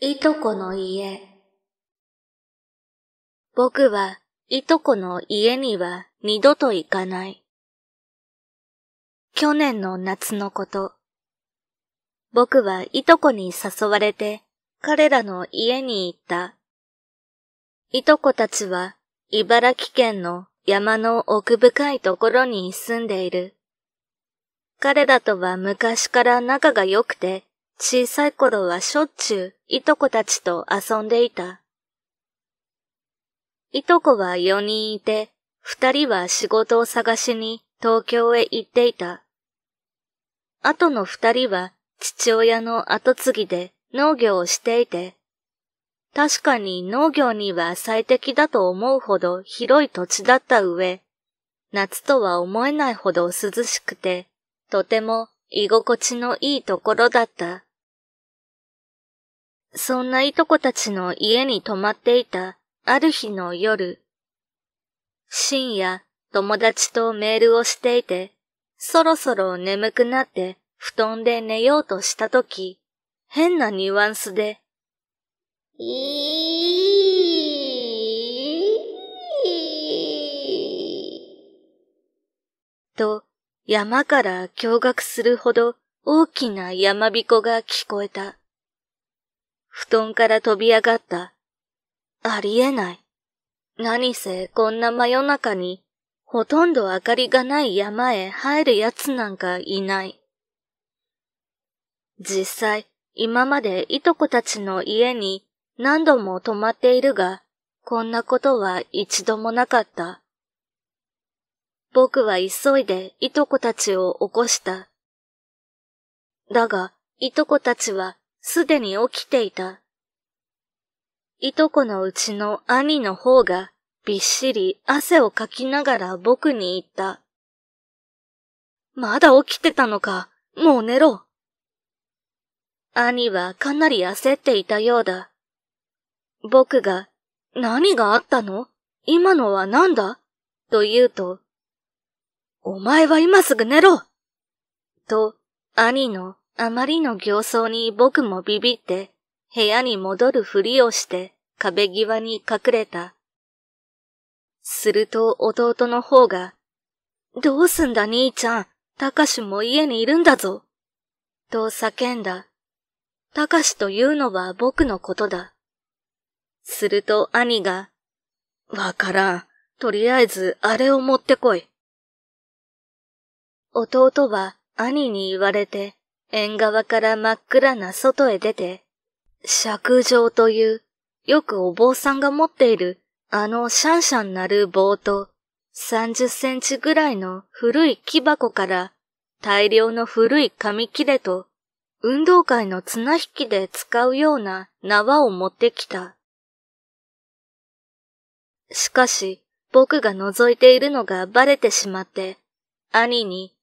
いとこの家。僕はいとこの家には二度と行かない。去年の夏のこと。僕はいとこに誘われて彼らの家に行った。いとこたちは茨城県の山の奥深いところに住んでいる。彼らとは昔から仲が良くて小さい頃はしょっちゅういとこたちと遊んでいた。いとこは四人いて、二人は仕事を探しに東京へ行っていた。あとの二人は父親の後継ぎで農業をしていて、確かに農業には最適だと思うほど広い土地だった上、夏とは思えないほど涼しくて、とても居心地のいいところだった。そんないとこたちの家に泊まっていたある日の夜、深夜友達とメールをしていて、そろそろ眠くなって布団で寝ようとしたとき、変なニュアンスで、いと、山から驚愕するほど大きな山彦が聞こえた。布団から飛び上がった。ありえない。何せこんな真夜中に、ほとんど明かりがない山へ入る奴なんかいない。実際、今までいとこたちの家に何度も泊まっているが、こんなことは一度もなかった。僕は急いでいとこたちを起こした。だが、いとこたちはすでに起きていた。いとこのうちの兄の方がびっしり汗をかきながら僕に言った。まだ起きてたのか、もう寝ろ。兄はかなり焦っていたようだ。僕が、何があったの今のは何だと言うと、お前は今すぐ寝ろと、兄のあまりの形相に僕もビビって部屋に戻るふりをして壁際に隠れた。すると弟の方が、どうすんだ兄ちゃん、たかしも家にいるんだぞ、と叫んだ。たかしというのは僕のことだ。すると兄が、わからん。とりあえずあれを持ってこい。弟は兄に言われて縁側から真っ暗な外へ出て、尺状という、よくお坊さんが持っている、あのシャンシャンなる棒と、30センチぐらいの古い木箱から、大量の古い紙切れと、運動会の綱引きで使うような縄を持ってきた。しかし、僕が覗いているのがバレてしまって、兄に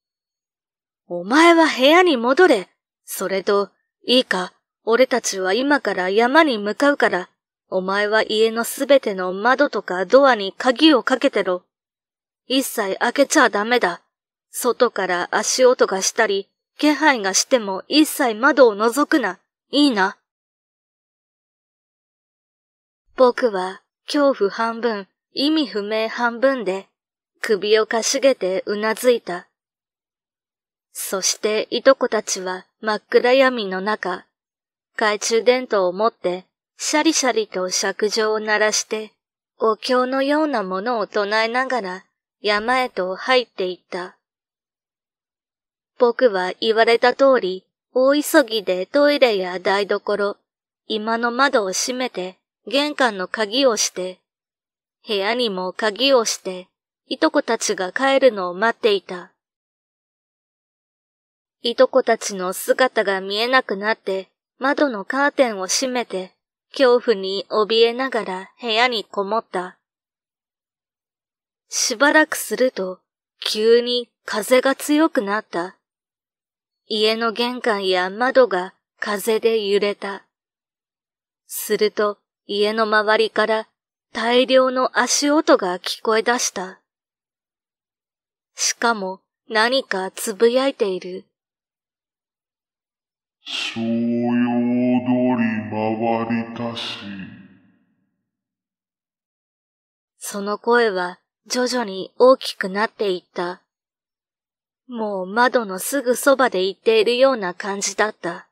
お前は部屋に戻れ。それと、いいか、俺たちは今から山に向かうから、お前は家のすべての窓とかドアに鍵をかけてろ。一切開けちゃダメだ。外から足音がしたり、気配がしても一切窓を覗くな。いいな。僕は恐怖半分、意味不明半分で、首をかしげてうなずいた。そしていとこたちは真っ暗闇の中、懐中電灯を持って、シャリシャリと尺状を鳴らして、お経のようなものを唱えながら山へと入っていった。僕は言われた通り、大急ぎでトイレや台所、居間の窓を閉めて、玄関の鍵をして、部屋にも鍵をして、いとこたちが帰るのを待っていた。いとこたちの姿が見えなくなって窓のカーテンを閉めて恐怖に怯えながら部屋にこもった。しばらくすると急に風が強くなった。家の玄関や窓が風で揺れた。すると家の周りから大量の足音が聞こえ出した。しかも何かつぶやいている。商用通り回りたし。その声は徐々に大きくなっていった。もう窓のすぐそばで言っているような感じだった。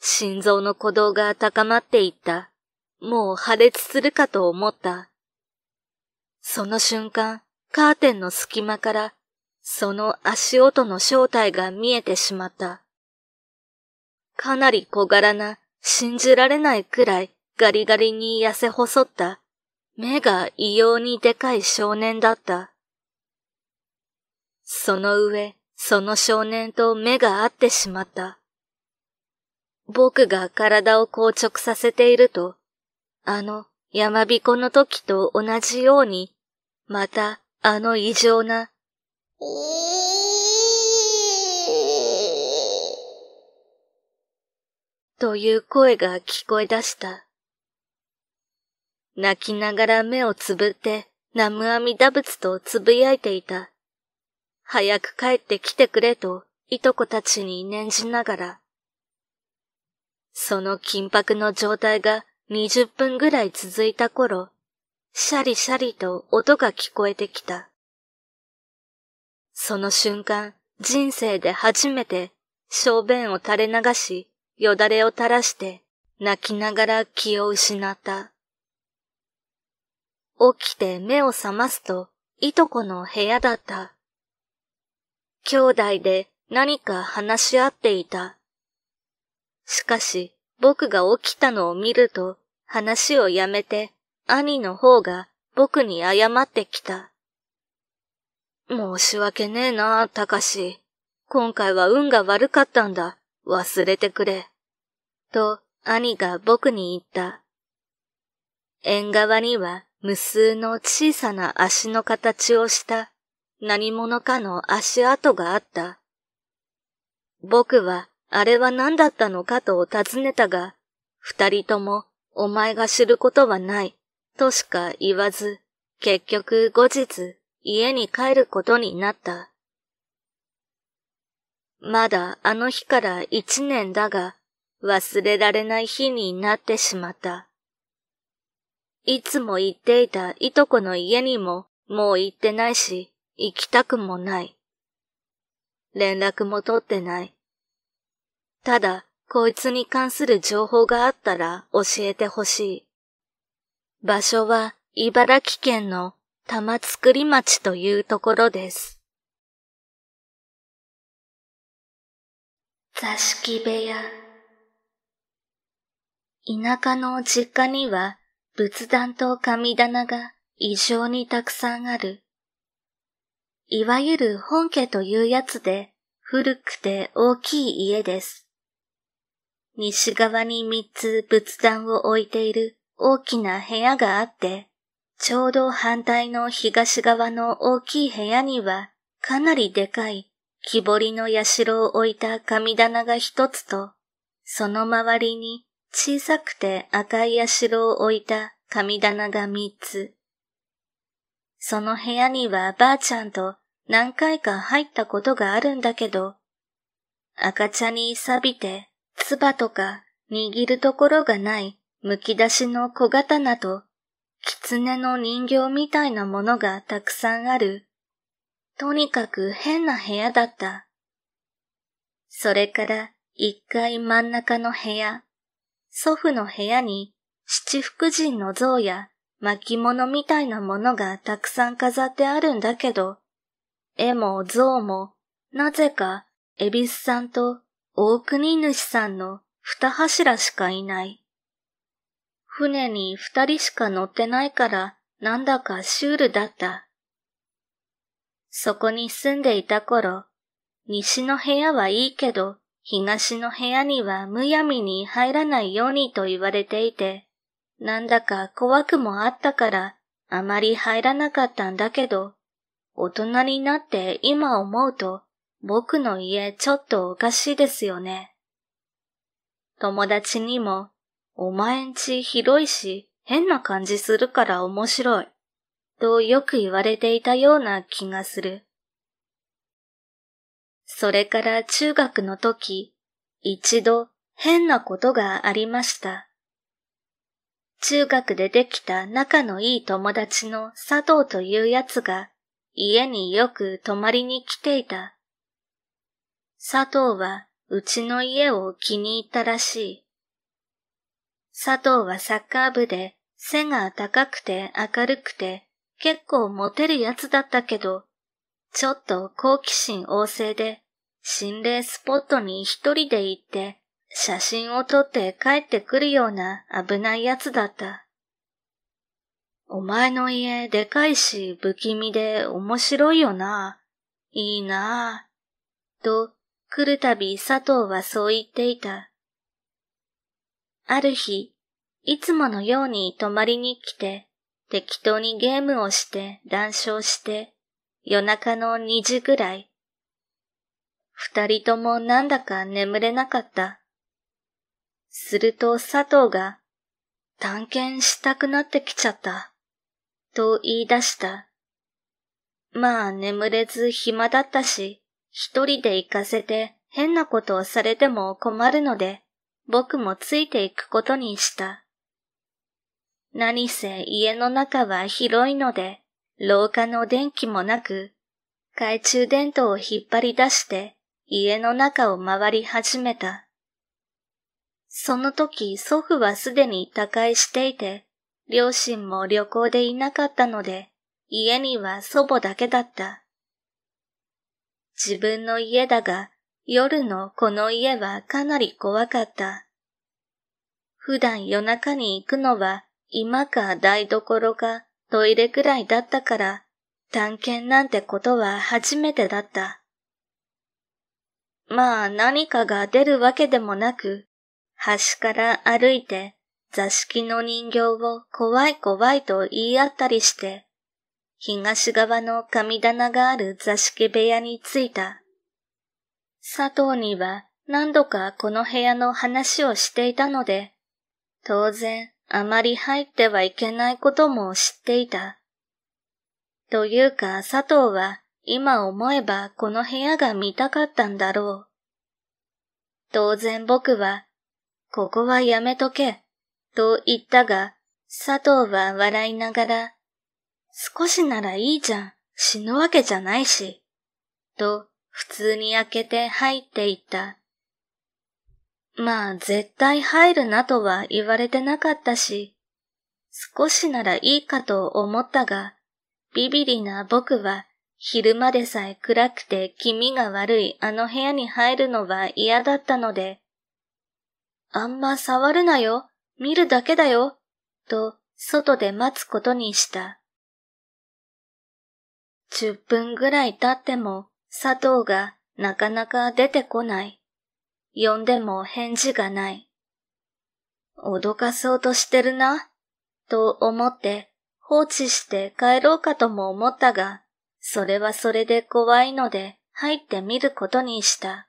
心臓の鼓動が高まっていった。もう破裂するかと思った。その瞬間、カーテンの隙間から、その足音の正体が見えてしまった。かなり小柄な、信じられないくらいガリガリに痩せ細った、目が異様にでかい少年だった。その上、その少年と目が合ってしまった。僕が体を硬直させていると、あの山彦の時と同じように、またあの異常な、えーという声が聞こえ出した。泣きながら目をつぶって南無阿弥陀仏とつぶやいていた。早く帰ってきてくれと、いとこたちに念じながら。その緊迫の状態が20分ぐらい続いた頃、シャリシャリと音が聞こえてきた。その瞬間、人生で初めて小便を垂れ流し、よだれを垂らして泣きながら気を失った。起きて目を覚ますと、いとこの部屋だった。兄弟で何か話し合っていた。しかし、僕が起きたのを見ると、話をやめて、兄の方が僕に謝ってきた。申し訳ねえなたかし。今回は運が悪かったんだ。忘れてくれ。と兄が僕に言った。縁側には無数の小さな足の形をした何者かの足跡があった。僕はあれは何だったのかと尋ねたが、二人ともお前が知ることはないとしか言わず、結局後日家に帰ることになった。まだあの日から一年だが、忘れられない日になってしまった。いつも行っていたいとこの家にももう行ってないし、行きたくもない。連絡も取ってない。ただ、こいつに関する情報があったら教えてほしい。場所は茨城県の玉造町というところです。座敷部屋。田舎の実家には仏壇と神棚が異常にたくさんある。いわゆる本家というやつで古くて大きい家です。西側に三つ仏壇を置いている大きな部屋があって、ちょうど反対の東側の大きい部屋にはかなりでかい木彫りの社を置いた神棚が一つと、その周りに小さくて赤い社を置いた神棚が三つ。その部屋にはばあちゃんと何回か入ったことがあるんだけど、赤茶に錆びて、唾とか握るところがないむき出しの小刀と、狐の人形みたいなものがたくさんあるとにかく変な部屋だった。それから一階真ん中の部屋、祖父の部屋に七福神の像や巻物みたいなものがたくさん飾ってあるんだけど、絵も像もなぜかエビスさんと大国主さんの二柱しかいない。船に二人しか乗ってないからなんだかシュールだった。そこに住んでいた頃、西の部屋はいいけど、東の部屋にはむやみに入らないようにと言われていて、なんだか怖くもあったから、あまり入らなかったんだけど、大人になって今思うと、僕の家ちょっとおかしいですよね。友達にも、お前んち広いし変な感じするから面白い。とよく言われていたような気がする。それから中学の時、一度変なことがありました。中学でできた仲のいい友達の佐藤というやつが家によく泊まりに来ていた。佐藤はうちの家を気に入ったらしい。佐藤はサッカー部で背が高くて明るくて結構モテるやつだったけど、ちょっと好奇心旺盛で、心霊スポットに一人で行って、写真を撮って帰ってくるような危ないやつだった。お前の家でかいし不気味で面白いよな。いいなあ。と、来るたび佐藤はそう言っていた。ある日、いつものように泊まりに来て、適当にゲームをして談笑して、夜中の2時ぐらい。二人ともなんだか眠れなかった。すると佐藤が、探検したくなってきちゃった、と言い出した。まあ眠れず暇だったし、一人で行かせて変なことをされても困るので、僕もついていくことにした。何せ家の中は広いので、廊下の電気もなく、懐中電灯を引っ張り出して家の中を回り始めた。その時祖父はすでに他界していて、両親も旅行でいなかったので、家には祖母だけだった。自分の家だが、夜のこの家はかなり怖かった。普段夜中に行くのは今か台所かトイレくらいだったから、探検なんてことは初めてだった。まあ何かが出るわけでもなく、端から歩いて座敷の人形を怖い怖いと言い合ったりして、東側の神棚がある座敷部屋に着いた。佐藤には何度かこの部屋の話をしていたので、当然あまり入ってはいけないことも知っていた。というか佐藤は今思えばこの部屋が見たかったんだろう。当然僕は、ここはやめとけ、と言ったが、佐藤は笑いながら、少しならいいじゃん、死ぬわけじゃないし、と普通に開けて入っていった。まあ絶対入るなとは言われてなかったし、少しならいいかと思ったが、ビビリな僕は昼までさえ暗くて気味が悪いあの部屋に入るのは嫌だったので、あんま触るなよ、見るだけだよ、と外で待つことにした。10分ぐらい経っても佐藤がなかなか出てこない。呼んでも返事がない。脅かそうとしてるな、と思って放置して帰ろうかとも思ったが、それはそれで怖いので入ってみることにした。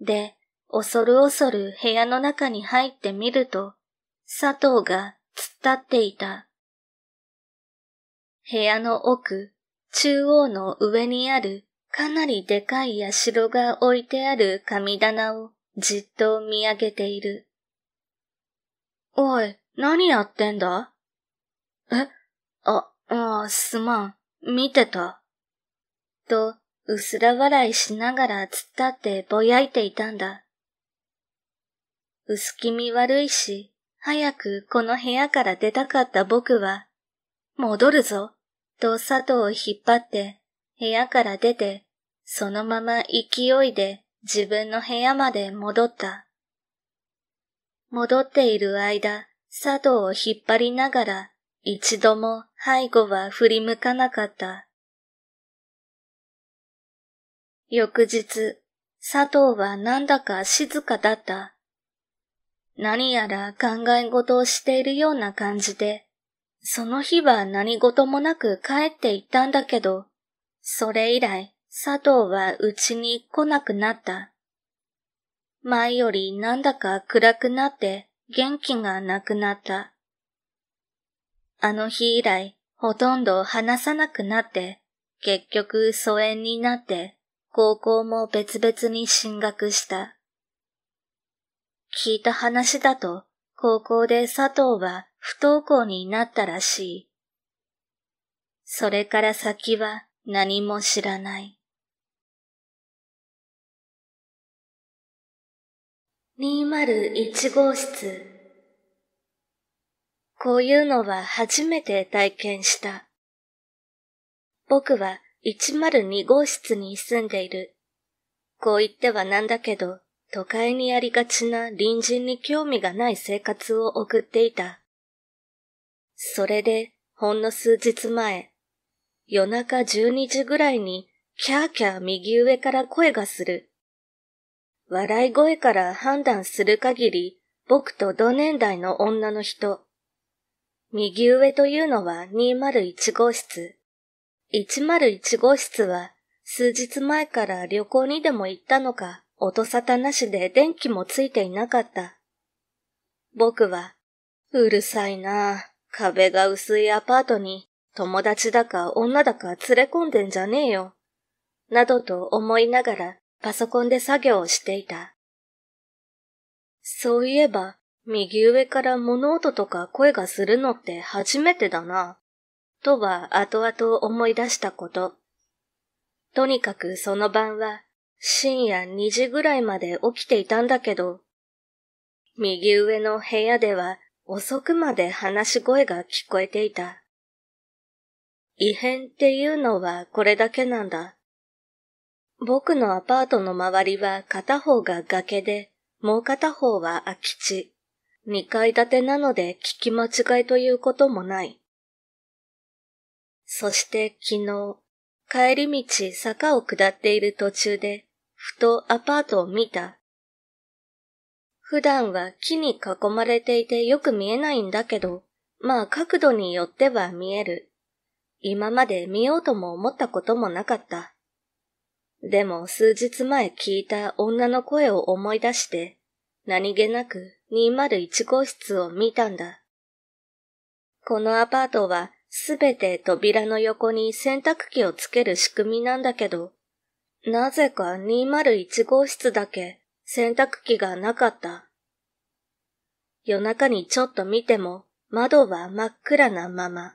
で、恐る恐る部屋の中に入ってみると、佐藤が突っ立っていた。部屋の奥、中央の上にあるかなりでかい社が置いてある神棚をじっと見上げている。おい、何やってんだえあ、ああ、すまん、見てた。と、うすら笑いしながら突っ立ってぼやいていたんだ。薄気味悪いし、早くこの部屋から出たかった僕は、戻るぞ、と佐藤を引っ張って部屋から出てそのまま勢いで自分の部屋まで戻った。戻っている間、佐藤を引っ張りながら、一度も背後は振り向かなかった。翌日、佐藤はなんだか静かだった。何やら考え事をしているような感じで、その日は何事もなく帰っていったんだけど、それ以来佐藤はうちに来なくなった。前よりなんだか暗くなって元気がなくなった。あの日以来、ほとんど話さなくなって、結局疎遠になって、高校も別々に進学した。聞いた話だと、高校で佐藤は不登校になったらしい。それから先は何も知らない。201号室こういうのは初めて体験した。僕は102号室に住んでいる。こう言ってはなんだけど、都会にありがちな隣人に興味がない生活を送っていた。それで、ほんの数日前、夜中12時ぐらいに、キャーキャー右上から声がする笑い声から判断する限り、僕と同年代の女の人。右上というのは201号室。101号室は数日前から旅行にでも行ったのか、音沙汰なしで電気もついていなかった。僕は、うるさいな壁が薄いアパートに友達だか女だか連れ込んでんじゃねえよ。などと思いながらパソコンで作業をしていた。そういえば、右上から物音とか声がするのって初めてだな、とは後々思い出したこと。とにかくその晩は深夜2時ぐらいまで起きていたんだけど、右上の部屋では遅くまで話し声が聞こえていた。異変っていうのはこれだけなんだ。僕のアパートの周りは片方が崖で、もう片方は空き地。二階建てなので聞き間違いということもない。そして昨日、帰り道坂を下っている途中で、ふとアパートを見た。普段は木に囲まれていてよく見えないんだけど、まあ角度によっては見える。今まで見ようとも思ったこともなかった。でも数日前聞いた女の声を思い出して、何気なく201号室を見たんだ。このアパートはすべて扉の横に洗濯機をつける仕組みなんだけど、なぜか201号室だけ洗濯機がなかった。夜中にちょっと見ても窓は真っ暗なまま。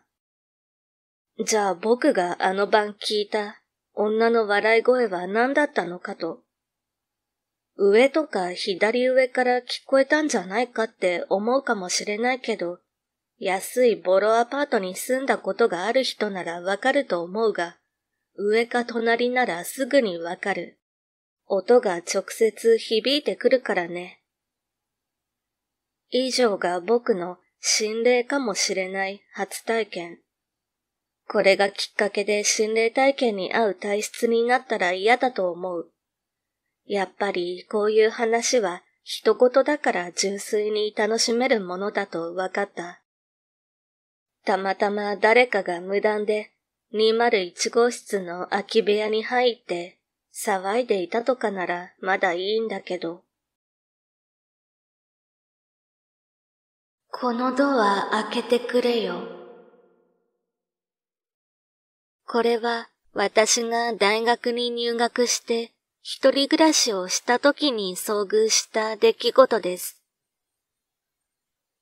じゃあ僕があの晩聞いた女の笑い声は何だったのかと。上とか左上から聞こえたんじゃないかって思うかもしれないけど、安いボロアパートに住んだことがある人ならわかると思うが、上か隣ならすぐにわかる。音が直接響いてくるからね。以上が僕の心霊かもしれない初体験。これがきっかけで心霊体験に合う体質になったら嫌だと思う。やっぱりこういう話は一言だから純粋に楽しめるものだと分かった。たまたま誰かが無断で201号室の空き部屋に入って騒いでいたとかならまだいいんだけど。このドア開けてくれよ。これは私が大学に入学して一人暮らしをした時に遭遇した出来事です。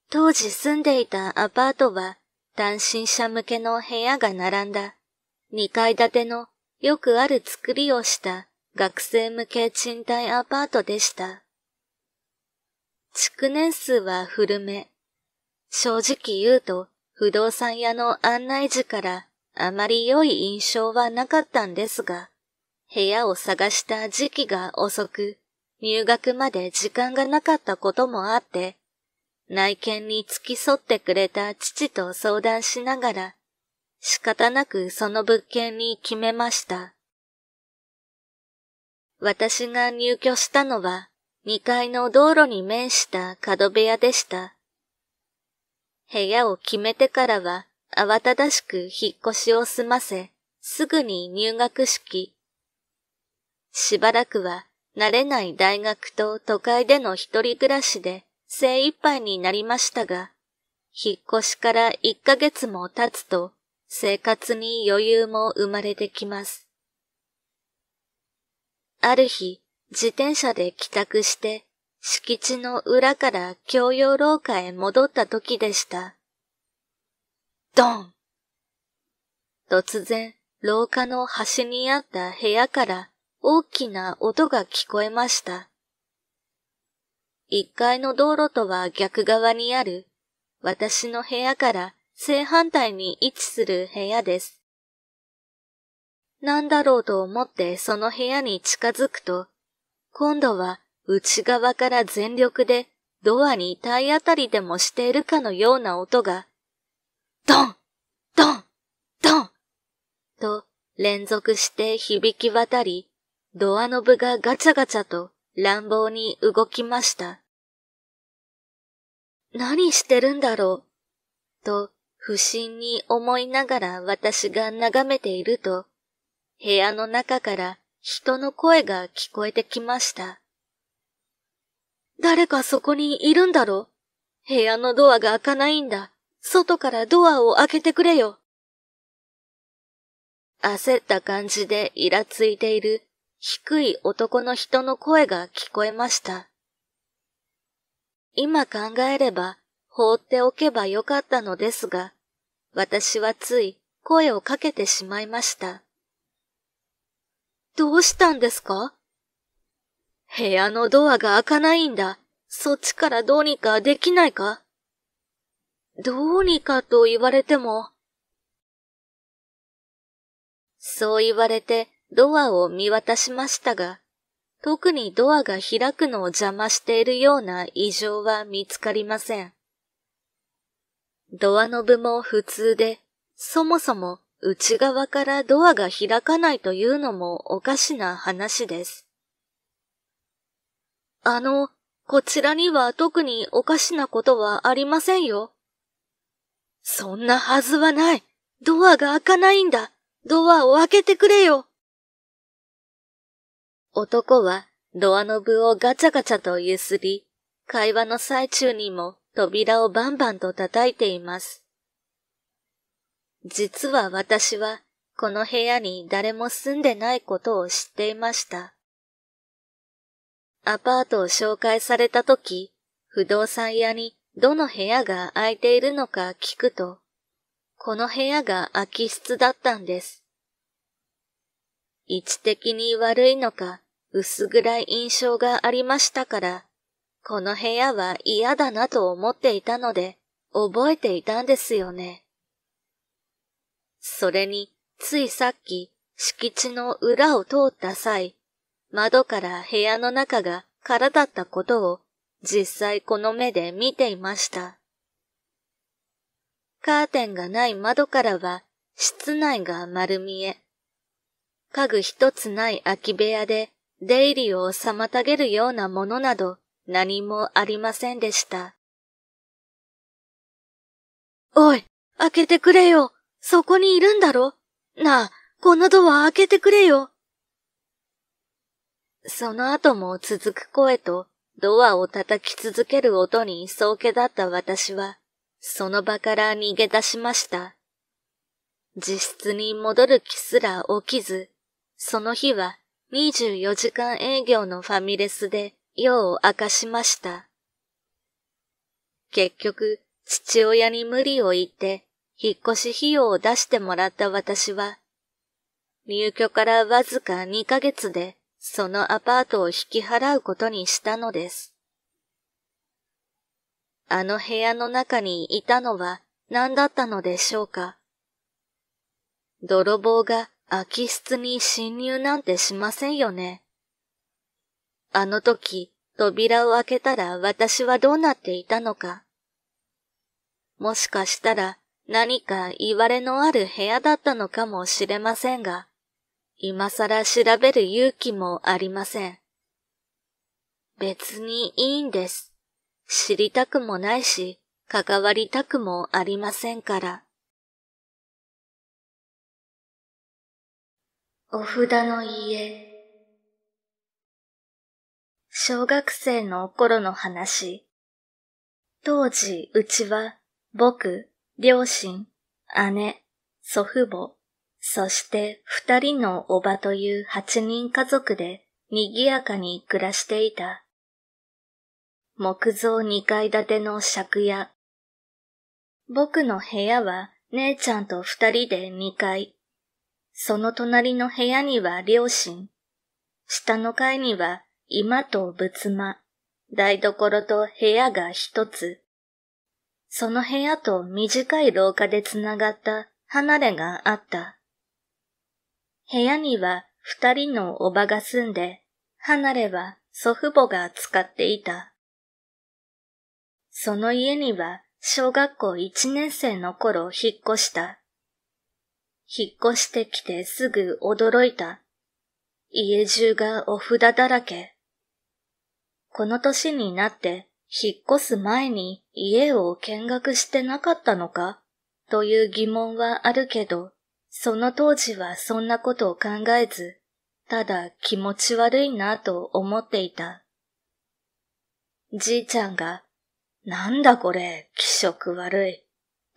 当時住んでいたアパートは単身者向けの部屋が並んだ2階建てのよくある作りをした学生向け賃貸アパートでした。築年数は古め。正直言うと不動産屋の案内時からあまり良い印象はなかったんですが、部屋を探した時期が遅く、入学まで時間がなかったこともあって、内見に付き添ってくれた父と相談しながら、仕方なくその物件に決めました。私が入居したのは2階の道路に面した角部屋でした。部屋を決めてからは慌ただしく引っ越しを済ませ、すぐに入学式。しばらくは慣れない大学と都会での一人暮らしで精一杯になりましたが、引っ越しから一ヶ月も経つと生活に余裕も生まれてきます。ある日、自転車で帰宅して敷地の裏から共用廊下へ戻った時でした。ドン突然、廊下の端にあった部屋から大きな音が聞こえました。一階の道路とは逆側にある、私の部屋から正反対に位置する部屋です。なんだろうと思ってその部屋に近づくと、今度は内側から全力でドアに体当たりでもしているかのような音がドンドンドンと連続して響き渡り、ドアノブがガチャガチャと乱暴に動きました。何してるんだろうと不審に思いながら私が眺めていると、部屋の中から人の声が聞こえてきました。誰かそこにいるんだろう部屋のドアが開かないんだ。外からドアを開けてくれよ。焦った感じでイラついている低い男の人の声が聞こえました。今考えれば放っておけばよかったのですが、私はつい声をかけてしまいました。どうしたんですか部屋のドアが開かないんだ。そっちからどうにかできないかどうにかと言われても。そう言われてドアを見渡しましたが、特にドアが開くのを邪魔しているような異常は見つかりません。ドアノブも普通で、そもそも内側からドアが開かないというのもおかしな話です。あの、こちらには特におかしなことはありませんよ。そんなはずはない。ドアが開かないんだ。ドアを開けてくれよ。男はドアノブをガチャガチャと揺すり、会話の最中にも扉をバンバンと叩いています。実は私はこの部屋に誰も住んでないことを知っていました。アパートを紹介された時、不動産屋にどの部屋が空いているのか聞くと、この部屋が空き室だったんです。位置的に悪いのか、薄暗い印象がありましたから、この部屋は嫌だなと思っていたので、覚えていたんですよね。それに、ついさっき、敷地の裏を通った際、窓から部屋の中が空だったことを実際この目で見ていました。カーテンがない窓からは室内が丸見え。家具一つない空き部屋で出入りを妨げるようなものなど何もありませんでした。おい、開けてくれよ。そこにいるんだろなあ、このドア開けてくれよ。その後も続く声とドアを叩き続ける音に一層けだった私は、その場から逃げ出しました。自室に戻る気すら起きず、その日は24時間営業のファミレスで夜を明かしました。結局、父親に無理を言って、引っ越し費用を出してもらった私は、入居からわずか2ヶ月でそのアパートを引き払うことにしたのです。あの部屋の中にいたのは何だったのでしょうか泥棒が空き室に侵入なんてしませんよね。あの時、扉を開けたら私はどうなっていたのか。もしかしたら何か言われのある部屋だったのかもしれませんが。今更調べる勇気もありません。別にいいんです。知りたくもないし、関わりたくもありませんから。お札の家。小学生の頃の話。当時、うちは、僕、両親、姉、祖父母、そして二人のおばという八人家族で賑やかに暮らしていた。木造二階建ての借家。僕の部屋は姉ちゃんと二人で二階。その隣の部屋には両親。下の階には居間と仏間。台所と部屋が一つ。その部屋と短い廊下でつながった離れがあった。部屋には二人のおばが住んで、離れは祖父母が使っていた。その家には小学校一年生の頃引っ越した。引っ越してきてすぐ驚いた。家中がお札だらけ。この年になって引っ越す前に家を見学してなかったのかという疑問はあるけど、その当時はそんなことを考えず、ただ気持ち悪いなと思っていた。じいちゃんが、なんだこれ、気色悪い、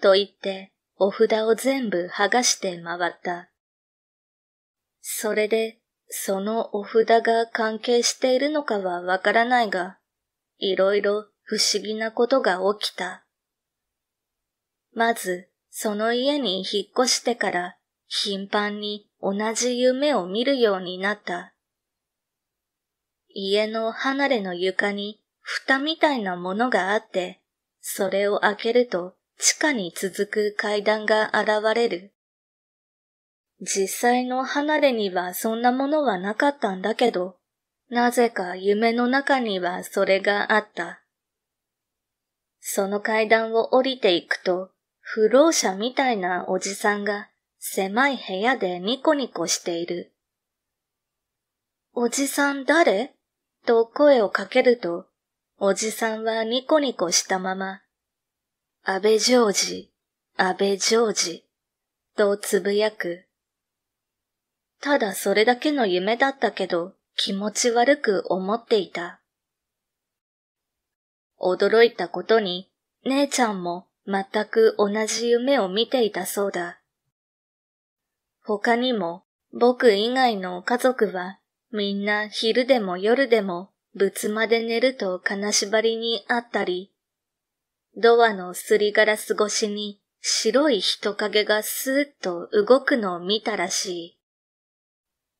と言ってお札を全部剥がして回った。それで、そのお札が関係しているのかはわからないが、いろいろ不思議なことが起きた。まず、その家に引っ越してから、頻繁に同じ夢を見るようになった。家の離れの床に蓋みたいなものがあって、それを開けると地下に続く階段が現れる。実際の離れにはそんなものはなかったんだけど、なぜか夢の中にはそれがあった。その階段を降りていくと、不老者みたいなおじさんが狭い部屋でニコニコしている。おじさん誰と声をかけると、おじさんはニコニコしたまま、安倍ジョージ、安倍ジョージ、とつぶやく。ただそれだけの夢だったけど、気持ち悪く思っていた。驚いたことに、姉ちゃんも全く同じ夢を見ていたそうだ。他にも僕以外の家族はみんな昼でも夜でも仏間で寝ると金縛りにあったり、ドアのすりガラス越しに白い人影がスーッと動くのを見たらし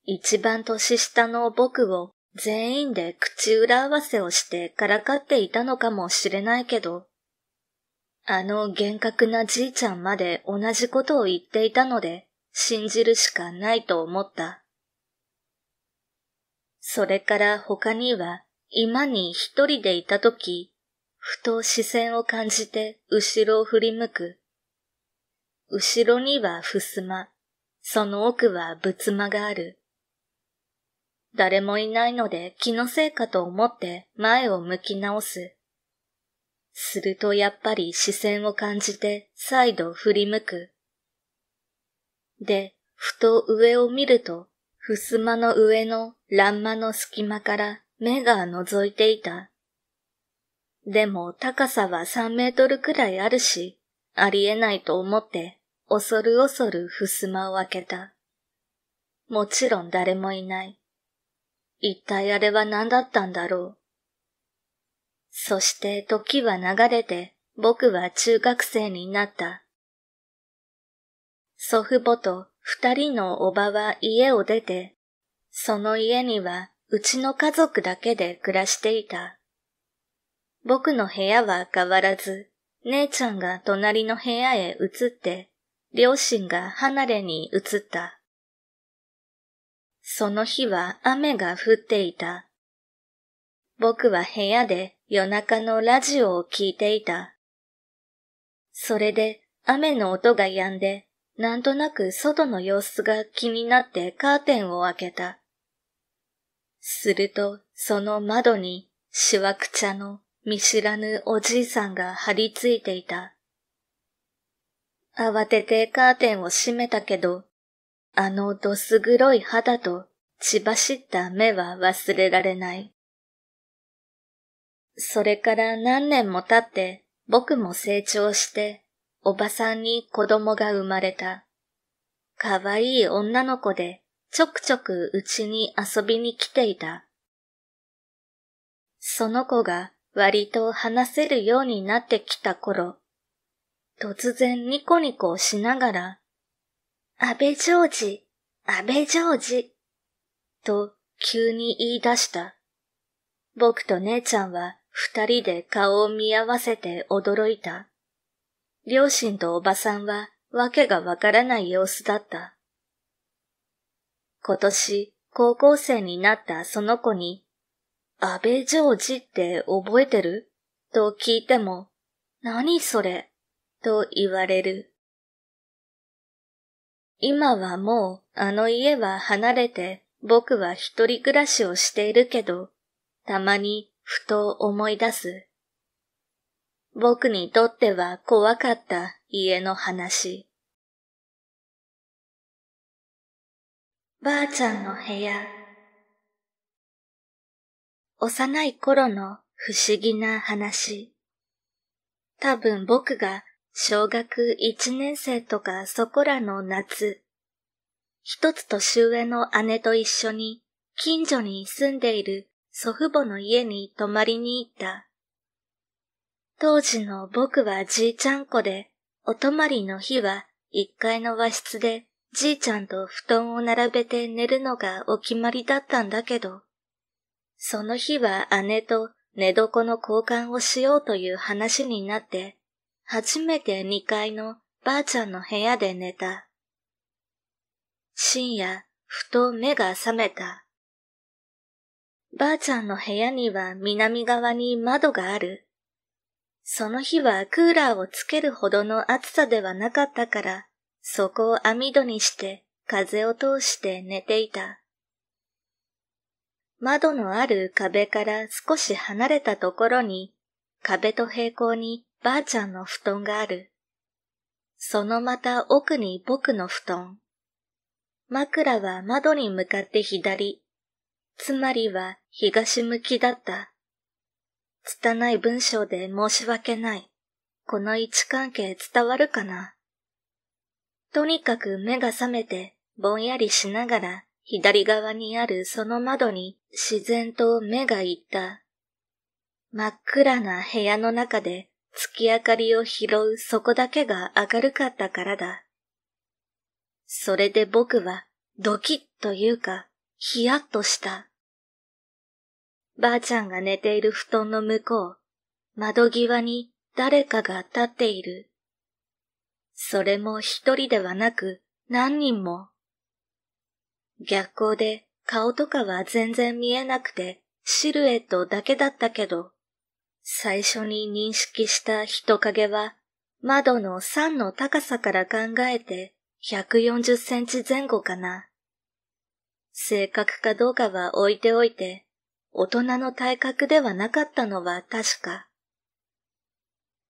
い。一番年下の僕を全員で口裏合わせをしてからかっていたのかもしれないけど、あの厳格なじいちゃんまで同じことを言っていたので、信じるしかないと思った。それから他には、今に一人でいたとき、ふと視線を感じて後ろを振り向く。後ろには襖、その奥は仏間がある。誰もいないので気のせいかと思って前を向き直す。するとやっぱり視線を感じて再度振り向く。で、ふと上を見ると、襖の上の欄間の隙間から目が覗いていた。でも高さは3メートルくらいあるし、ありえないと思って、恐る恐る襖を開けた。もちろん誰もいない。一体あれは何だったんだろう。そして時は流れて、僕は中学生になった。祖父母と二人のおばは家を出て、その家にはうちの家族だけで暮らしていた。僕の部屋は変わらず、姉ちゃんが隣の部屋へ移って、両親が離れに移った。その日は雨が降っていた。僕は部屋で夜中のラジオを聞いていた。それで雨の音が止んでなんとなく外の様子が気になってカーテンを開けた。すると、その窓に、しわくちゃの見知らぬおじいさんが張り付いていた。慌ててカーテンを閉めたけど、あのどす黒い肌と血走った目は忘れられない。それから何年も経って僕も成長しておばさんに子供が生まれた。かわいい女の子で、ちょくちょくうちに遊びに来ていた。その子が割と話せるようになってきた頃、突然ニコニコしながら、安倍ジョージ、安倍ジョージ、と急に言い出した。僕と姉ちゃんは二人で顔を見合わせて驚いた。両親とおばさんはわけがわからない様子だった。今年、高校生になったその子に、安倍ジョージって覚えてると聞いても、何それと言われる。今はもうあの家は離れて僕は一人暮らしをしているけど、たまにふと思い出す。僕にとっては怖かった家の話。ばあちゃんの部屋。幼い頃の不思議な話。多分僕が小学一年生とかそこらの夏、一つ年上の姉と一緒に近所に住んでいる祖父母の家に泊まりに行った。当時の僕はじいちゃん子で、お泊まりの日は1階の和室でじいちゃんと布団を並べて寝るのがお決まりだったんだけど、その日は姉と寝床の交換をしようという話になって、初めて2階のばあちゃんの部屋で寝た。深夜、ふと目が覚めた。ばあちゃんの部屋には南側に窓がある。その日はクーラーをつけるほどの暑さではなかったから、そこを網戸にして風を通して寝ていた。窓のある壁から少し離れたところに、壁と平行にばあちゃんの布団がある。そのまた奥に僕の布団。枕は窓に向かって左、つまりは東向きだった。拙い文章で申し訳ない。この位置関係伝わるかなとにかく目が覚めてぼんやりしながら左側にあるその窓に自然と目がいった。真っ暗な部屋の中で月明かりを拾うそこだけが明るかったからだ。それで僕はドキッというかヒヤッとした。ばあちゃんが寝ている布団の向こう、窓際に誰かが立っている。それも一人ではなく何人も。逆光で顔とかは全然見えなくてシルエットだけだったけど、最初に認識した人影は窓の3の高さから考えて140センチ前後かな。正確かどうかは置いておいて、大人の体格ではなかったのは確か。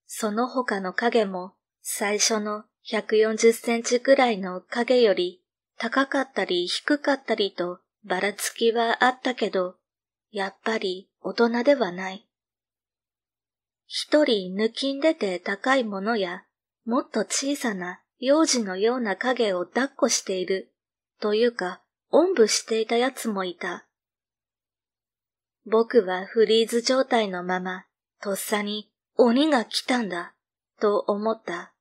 その他の影も最初の140センチくらいの影より高かったり低かったりとばらつきはあったけど、やっぱり大人ではない。一人抜きんでて高いものや、もっと小さな幼児のような影を抱っこしている、というか、おんぶしていたやつもいた。僕はフリーズ状態のまま、とっさに鬼が来たんだ、と思った。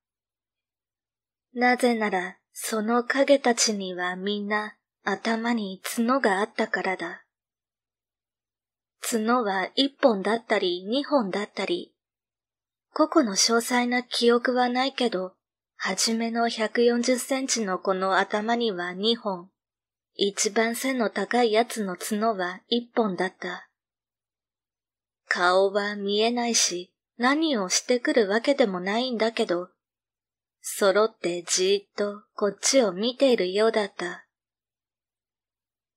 なぜなら、その影たちにはみんな頭に角があったからだ。角は一本だったり二本だったり。個々の詳細な記憶はないけど、はじめの140センチのこの頭には二本。一番背の高いやつの角は一本だった。顔は見えないし、何をしてくるわけでもないんだけど、揃ってじーっとこっちを見ているようだった。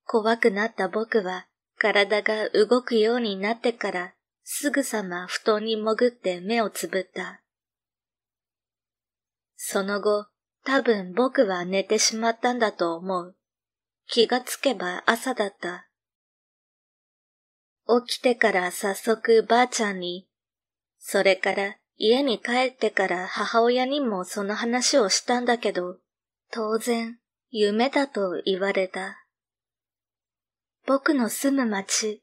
怖くなった僕は体が動くようになってからすぐさま布団に潜って目をつぶった。その後、多分僕は寝てしまったんだと思う。気がつけば朝だった。起きてから早速ばあちゃんに、それから家に帰ってから母親にもその話をしたんだけど、当然夢だと言われた。僕の住む町、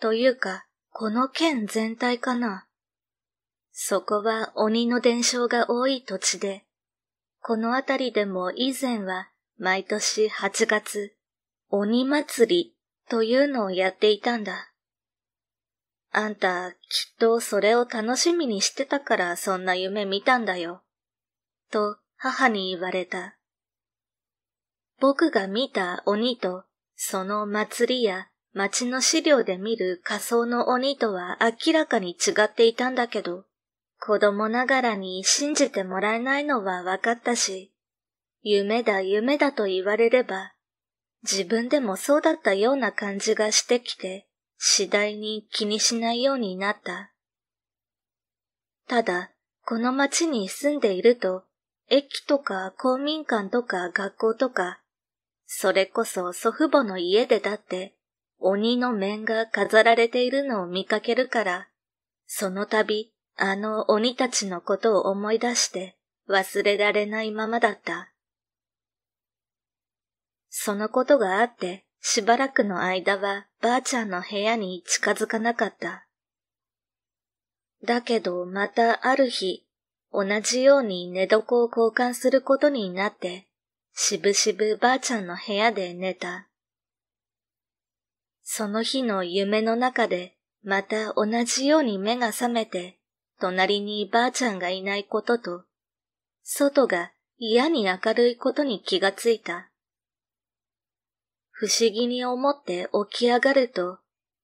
というか、この県全体かな。そこは鬼の伝承が多い土地で、この辺りでも以前は毎年8月、鬼祭りというのをやっていたんだ。あんた、きっとそれを楽しみにしてたからそんな夢見たんだよ。と母に言われた。僕が見た鬼と、その祭りや町の資料で見る仮想の鬼とは明らかに違っていたんだけど、子供ながらに信じてもらえないのは分かったし、夢だ夢だと言われれば、自分でもそうだったような感じがしてきて、次第に気にしないようになった。ただ、この町に住んでいると、駅とか公民館とか学校とか、それこそ祖父母の家でだって、鬼の面が飾られているのを見かけるから、その度、あの鬼たちのことを思い出して忘れられないままだった。そのことがあって、しばらくの間はばあちゃんの部屋に近づかなかった。だけどまたある日、同じように寝床を交換することになって、しぶしぶばあちゃんの部屋で寝た。その日の夢の中で、また同じように目が覚めて、隣にばあちゃんがいないことと、外が嫌に明るいことに気がついた。不思議に思って起き上がると、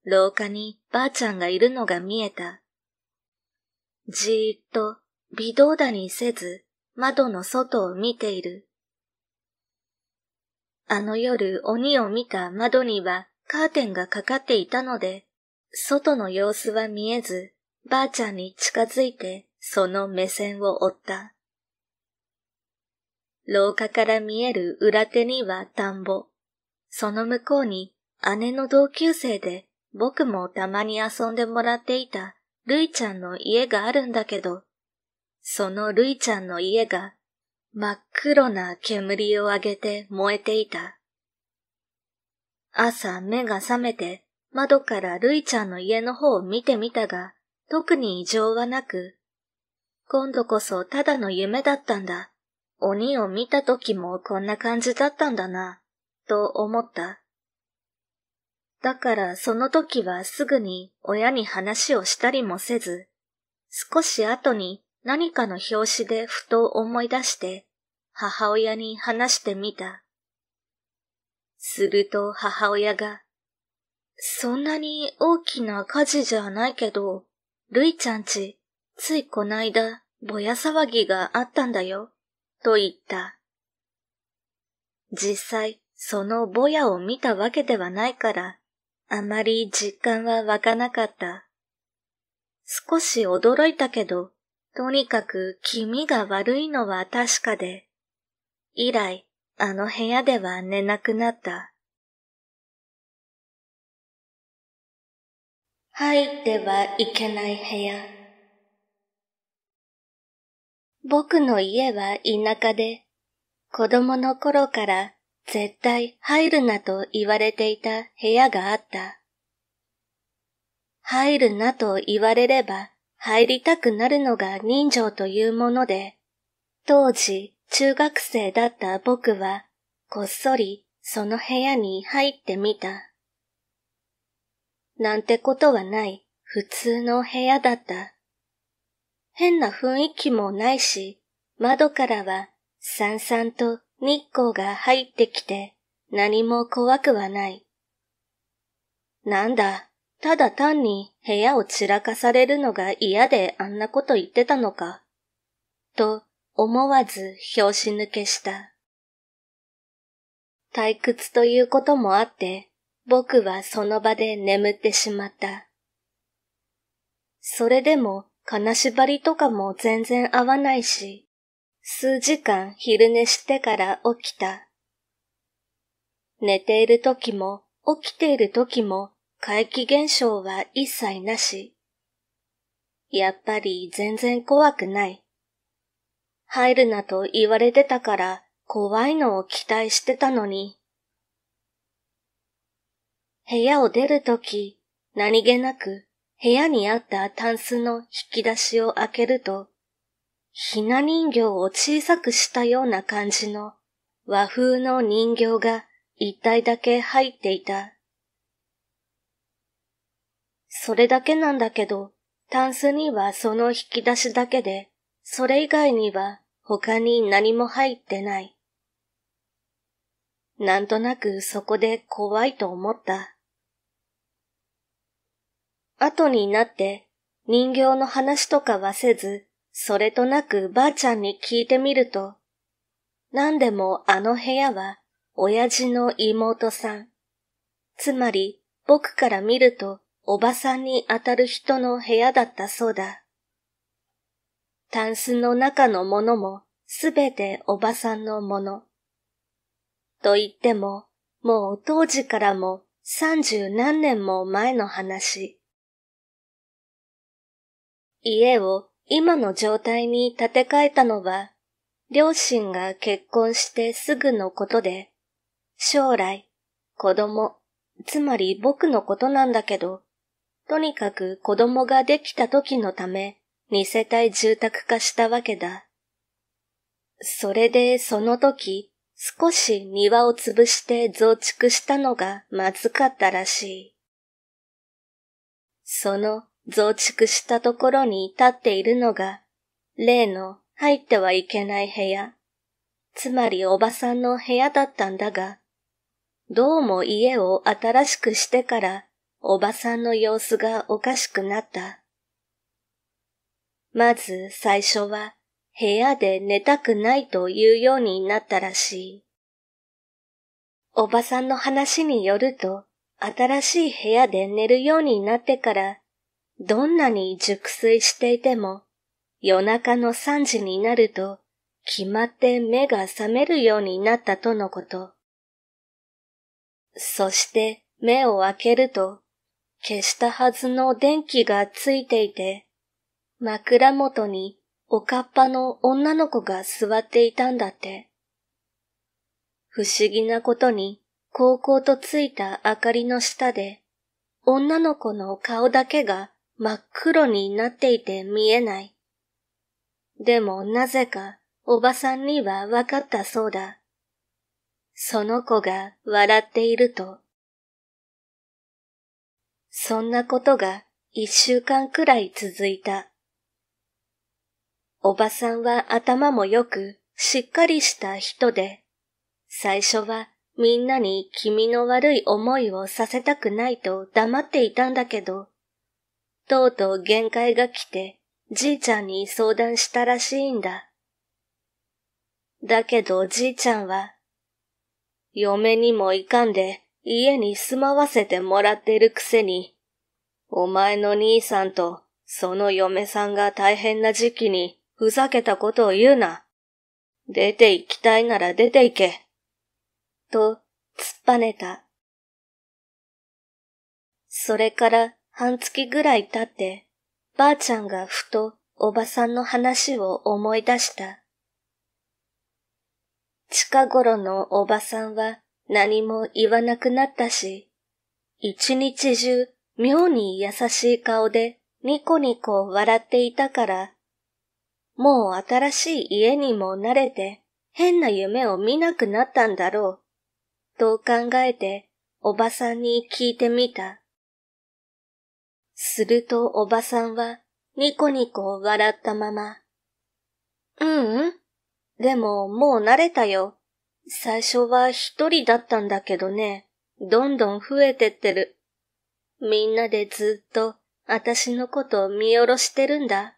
廊下にばあちゃんがいるのが見えた。じーっと微動だにせず窓の外を見ている。あの夜鬼を見た窓にはカーテンがかかっていたので、外の様子は見えず、ばあちゃんに近づいてその目線を追った。廊下から見える裏手には田んぼ。その向こうに姉の同級生で僕もたまに遊んでもらっていたルイちゃんの家があるんだけど、そのルイちゃんの家が真っ黒な煙を上げて燃えていた。朝目が覚めて窓からルイちゃんの家の方を見てみたが、特に異常はなく、今度こそただの夢だったんだ。鬼を見た時もこんな感じだったんだな。と思った。だからその時はすぐに親に話をしたりもせず、少し後に何かの表紙でふと思い出して母親に話してみた。すると母親が、そんなに大きな火事じゃないけど、るいちゃんち、ついこないだ、ぼや騒ぎがあったんだよ、と言った。実際、そのぼやを見たわけではないから、あまり実感は湧かなかった。少し驚いたけど、とにかく気味が悪いのは確かで、以来、あの部屋では寝なくなった。入ってはいけない部屋。僕の家は田舎で、子供の頃から絶対入るなと言われていた部屋があった。入るなと言われれば入りたくなるのが人情というもので、当時中学生だった僕はこっそりその部屋に入ってみた。なんてことはない普通の部屋だった。変な雰囲気もないし、窓からはさんさんと日光が入ってきて何も怖くはない。なんだ、ただ単に部屋を散らかされるのが嫌であんなこと言ってたのか。と思わず拍子抜けした。退屈ということもあって、僕はその場で眠ってしまった。それでも金縛りとかも全然合わないし、数時間昼寝してから起きた。寝ている時も起きている時も怪奇現象は一切なし。やっぱり全然怖くない。入るなと言われてたから怖いのを期待してたのに。部屋を出るとき、何気なく部屋にあったタンスの引き出しを開けると、ひな人形を小さくしたような感じの和風の人形が一体だけ入っていた。それだけなんだけど、タンスにはその引き出しだけで、それ以外には他に何も入ってない。なんとなくそこで怖いと思った。後になって人形の話とかはせず、それとなくばあちゃんに聞いてみると、何でもあの部屋は親父の妹さん。つまり僕から見るとおばさんにあたる人の部屋だったそうだ。タンスの中のものもすべておばさんのもの。と言っても、もう当時からも三十何年も前の話。家を今の状態に建て替えたのは、両親が結婚してすぐのことで、将来、子供、つまり僕のことなんだけど、とにかく子供ができた時のため、二世帯住宅化したわけだ。それでその時、少し庭を潰して増築したのがまずかったらしい。その増築したところに立っているのが、例の入ってはいけない部屋、つまりおばさんの部屋だったんだが、どうも家を新しくしてからおばさんの様子がおかしくなった。まず最初は部屋で寝たくないというようになったらしい。おばさんの話によると、新しい部屋で寝るようになってからどんなに熟睡していても、夜中の3時になると、決まって目が覚めるようになったとのこと。そして目を開けると、消したはずの電気がついていて、枕元におかっぱの女の子が座っていたんだって。不思議なことに、高校とついた明かりの下で、女の子の顔だけが真っ黒になっていて見えない。でもなぜかおばさんにはわかったそうだ。その子が笑っていると。そんなことが一週間くらい続いた。おばさんは頭もよくしっかりした人で、最初はみんなに気味の悪い思いをさせたくないと黙っていたんだけど、とうとう限界が来て、じいちゃんに相談したらしいんだ。だけどじいちゃんは、嫁にもいかんで家に住まわせてもらってるくせに、お前の兄さんとその嫁さんが大変な時期にふざけたことを言うな。出て行きたいなら出て行け。と、突っぱねた。それから半月ぐらい経って、ばあちゃんがふとおばさんの話を思い出した。近頃のおばさんは何も言わなくなったし、一日中妙に優しい顔でニコニコ笑っていたから、もう新しい家にも慣れて変な夢を見なくなったんだろう、と考えておばさんに聞いてみた。するとおばさんはニコニコ笑ったまま。ううん。でももう慣れたよ。最初は一人だったんだけどね、どんどん増えてってる。みんなでずっと私のこと見下ろしてるんだ。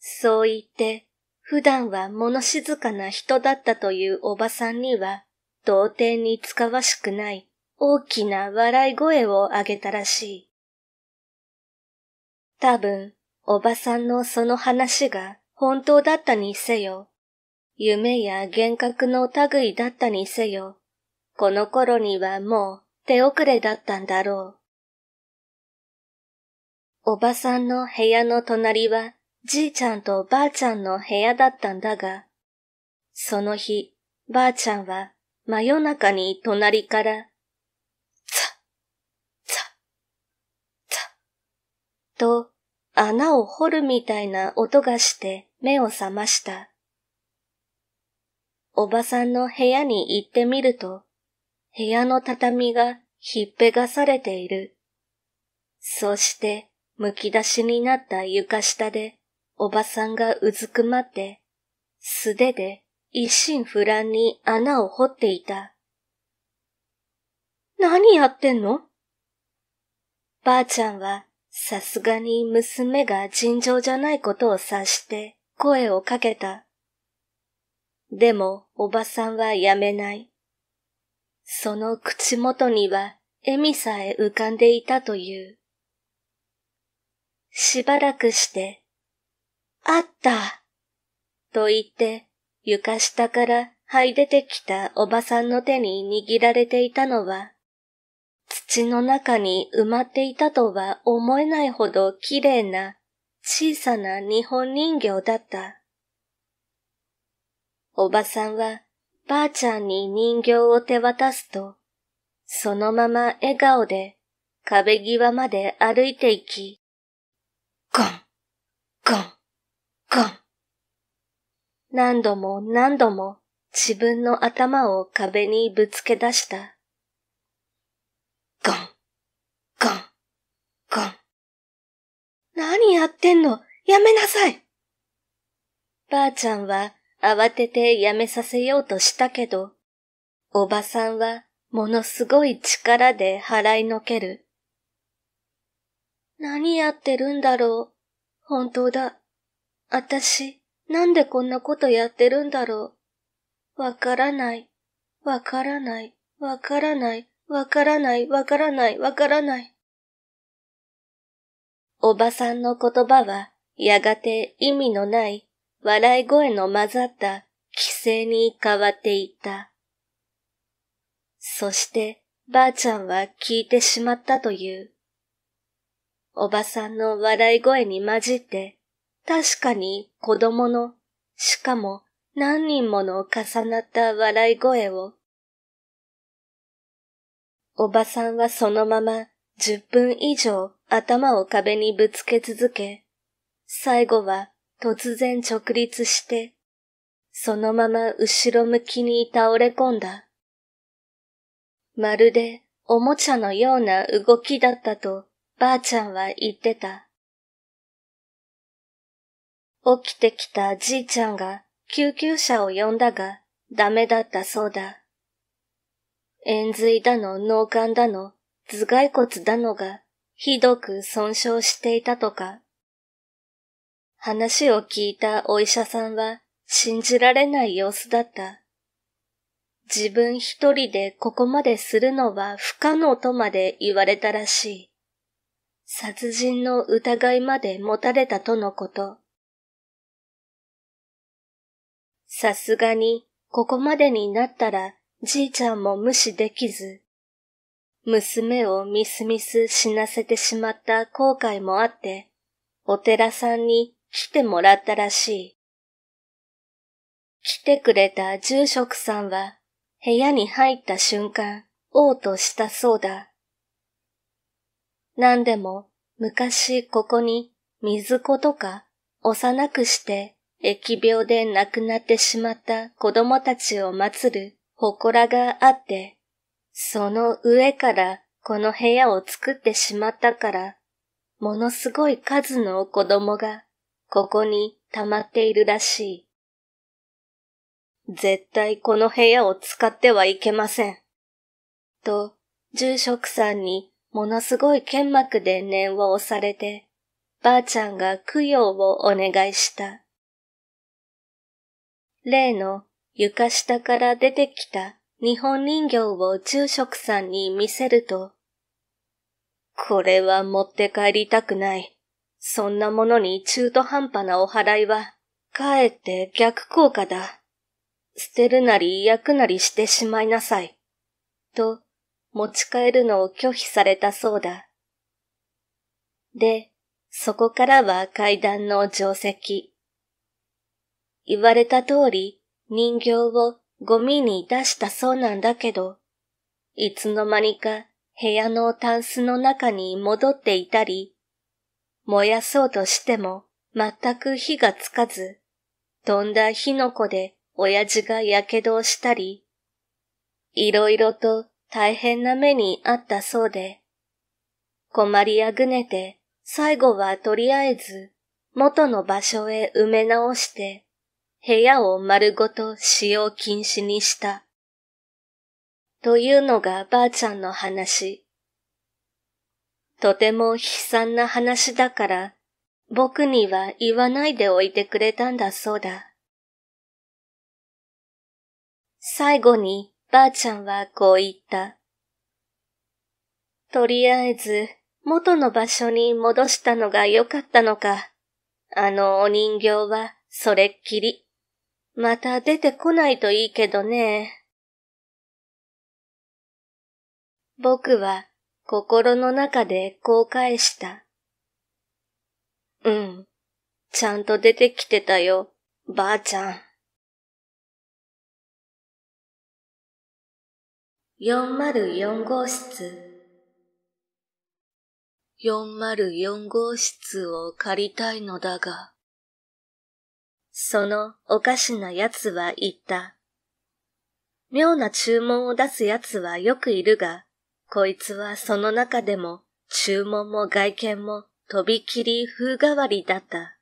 そう言って、普段は物静かな人だったというおばさんには、到底につかわしくない大きな笑い声を上げたらしい。多分、おばさんのその話が本当だったにせよ、夢や幻覚の類だったにせよ、この頃にはもう手遅れだったんだろう。おばさんの部屋の隣はじいちゃんとばあちゃんの部屋だったんだが、その日、ばあちゃんは真夜中に隣からと穴を掘るみたいな音がして目を覚ました。おばさんの部屋に行ってみると、部屋の畳がひっぺがされている。そして、むき出しになった床下で、おばさんがうずくまって、素手で一心不乱に穴を掘っていた。何やってんのばあちゃんはさすがに娘が尋常じゃないことを察して声をかけた。でもおばさんはやめない。その口元には笑みさえ浮かんでいたという。しばらくして、あったと言って床下から這い出てきたおばさんの手に握られていたのは土の中に埋まっていたとは思えないほど綺麗な小さな日本人形だった。おばさんはばあちゃんに人形を手渡すと、そのまま笑顔で壁際まで歩いていき、ゴン、ゴン、ゴン。何度も何度も自分の頭を壁にぶつけ出した。ガン、ガン、ガン。何やってんのやめなさいばあちゃんは慌ててやめさせようとしたけど、おばさんはものすごい力で払いのける。何やってるんだろう。本当だ。あたし、なんでこんなことやってるんだろう。わからない、わからない、わからない。わからない、わからない、わからない。おばさんの言葉は、やがて意味のない、笑い声の混ざった規制に変わっていった。そして、ばあちゃんは聞いてしまったという。おばさんの笑い声に混じって、確かに子供の、しかも何人もの重なった笑い声をおばさんはそのまま10分以上頭を壁にぶつけ続け、最後は突然直立して、そのまま後ろ向きに倒れ込んだ。まるでおもちゃのような動きだったとばあちゃんは言ってた。起きてきたじいちゃんが救急車を呼んだがダメだったそうだ。円髄だの脳幹だの頭蓋骨だのがひどく損傷していたとか。話を聞いたお医者さんは信じられない様子だった。自分一人でここまでするのは不可能とまで言われたらしい。殺人の疑いまで持たれたとのこと。さすがにここまでになったらじいちゃんも無視できず、娘をみすみす死なせてしまった後悔もあって、お寺さんに来てもらったらしい。来てくれた住職さんは、部屋に入った瞬間、嘔吐したそうだ。何でも、昔ここに、水子とか、幼くして、疫病で亡くなってしまった子供たちを祀る祠があって、その上からこの部屋を作ってしまったから、ものすごい数の子供がここに溜まっているらしい。絶対この部屋を使ってはいけません。と、住職さんにものすごい剣幕で念を押されて、ばあちゃんが供養をお願いした。例の床下から出てきた日本人形を住職さんに見せると、これは持って帰りたくない。そんなものに中途半端なお払いは、かえって逆効果だ。捨てるなり焼くなりしてしまいなさい。と、持ち帰るのを拒否されたそうだ。で、そこからは階段の定石。言われた通り、人形をゴミに出したそうなんだけど、いつの間にか部屋のタンスの中に戻っていたり、燃やそうとしても全く火がつかず、飛んだ火の粉で親父が火傷をしたり、いろいろと大変な目にあったそうで、困りあぐねて最後はとりあえず元の場所へ埋め直して、部屋を丸ごと使用禁止にした。というのがばあちゃんの話。とても悲惨な話だから、僕には言わないでおいてくれたんだそうだ。最後にばあちゃんはこう言った。とりあえず元の場所に戻したのが良かったのか。あのお人形はそれっきり。また出てこないといいけどね。僕は心の中でこう返した。うん。ちゃんと出てきてたよ、ばあちゃん。404号室404号室を借りたいのだが。そのおかしな奴は言った。妙な注文を出す奴はよくいるが、こいつはその中でも注文も外見もとびきり風変わりだった。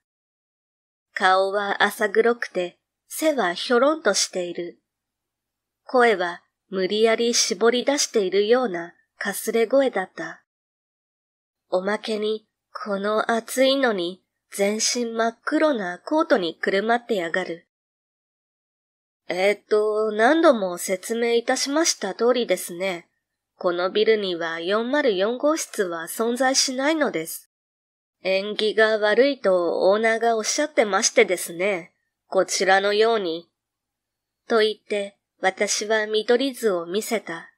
顔は浅黒くて背はひょろんとしている。声は無理やり絞り出しているようなかすれ声だった。おまけにこの暑いのに全身真っ黒なコートにくるまってやがる。えー、っと、何度も説明いたしました通りですね。このビルには404号室は存在しないのです。縁起が悪いとオーナーがおっしゃってましてですね。こちらのように。と言って、私は見取り図を見せた。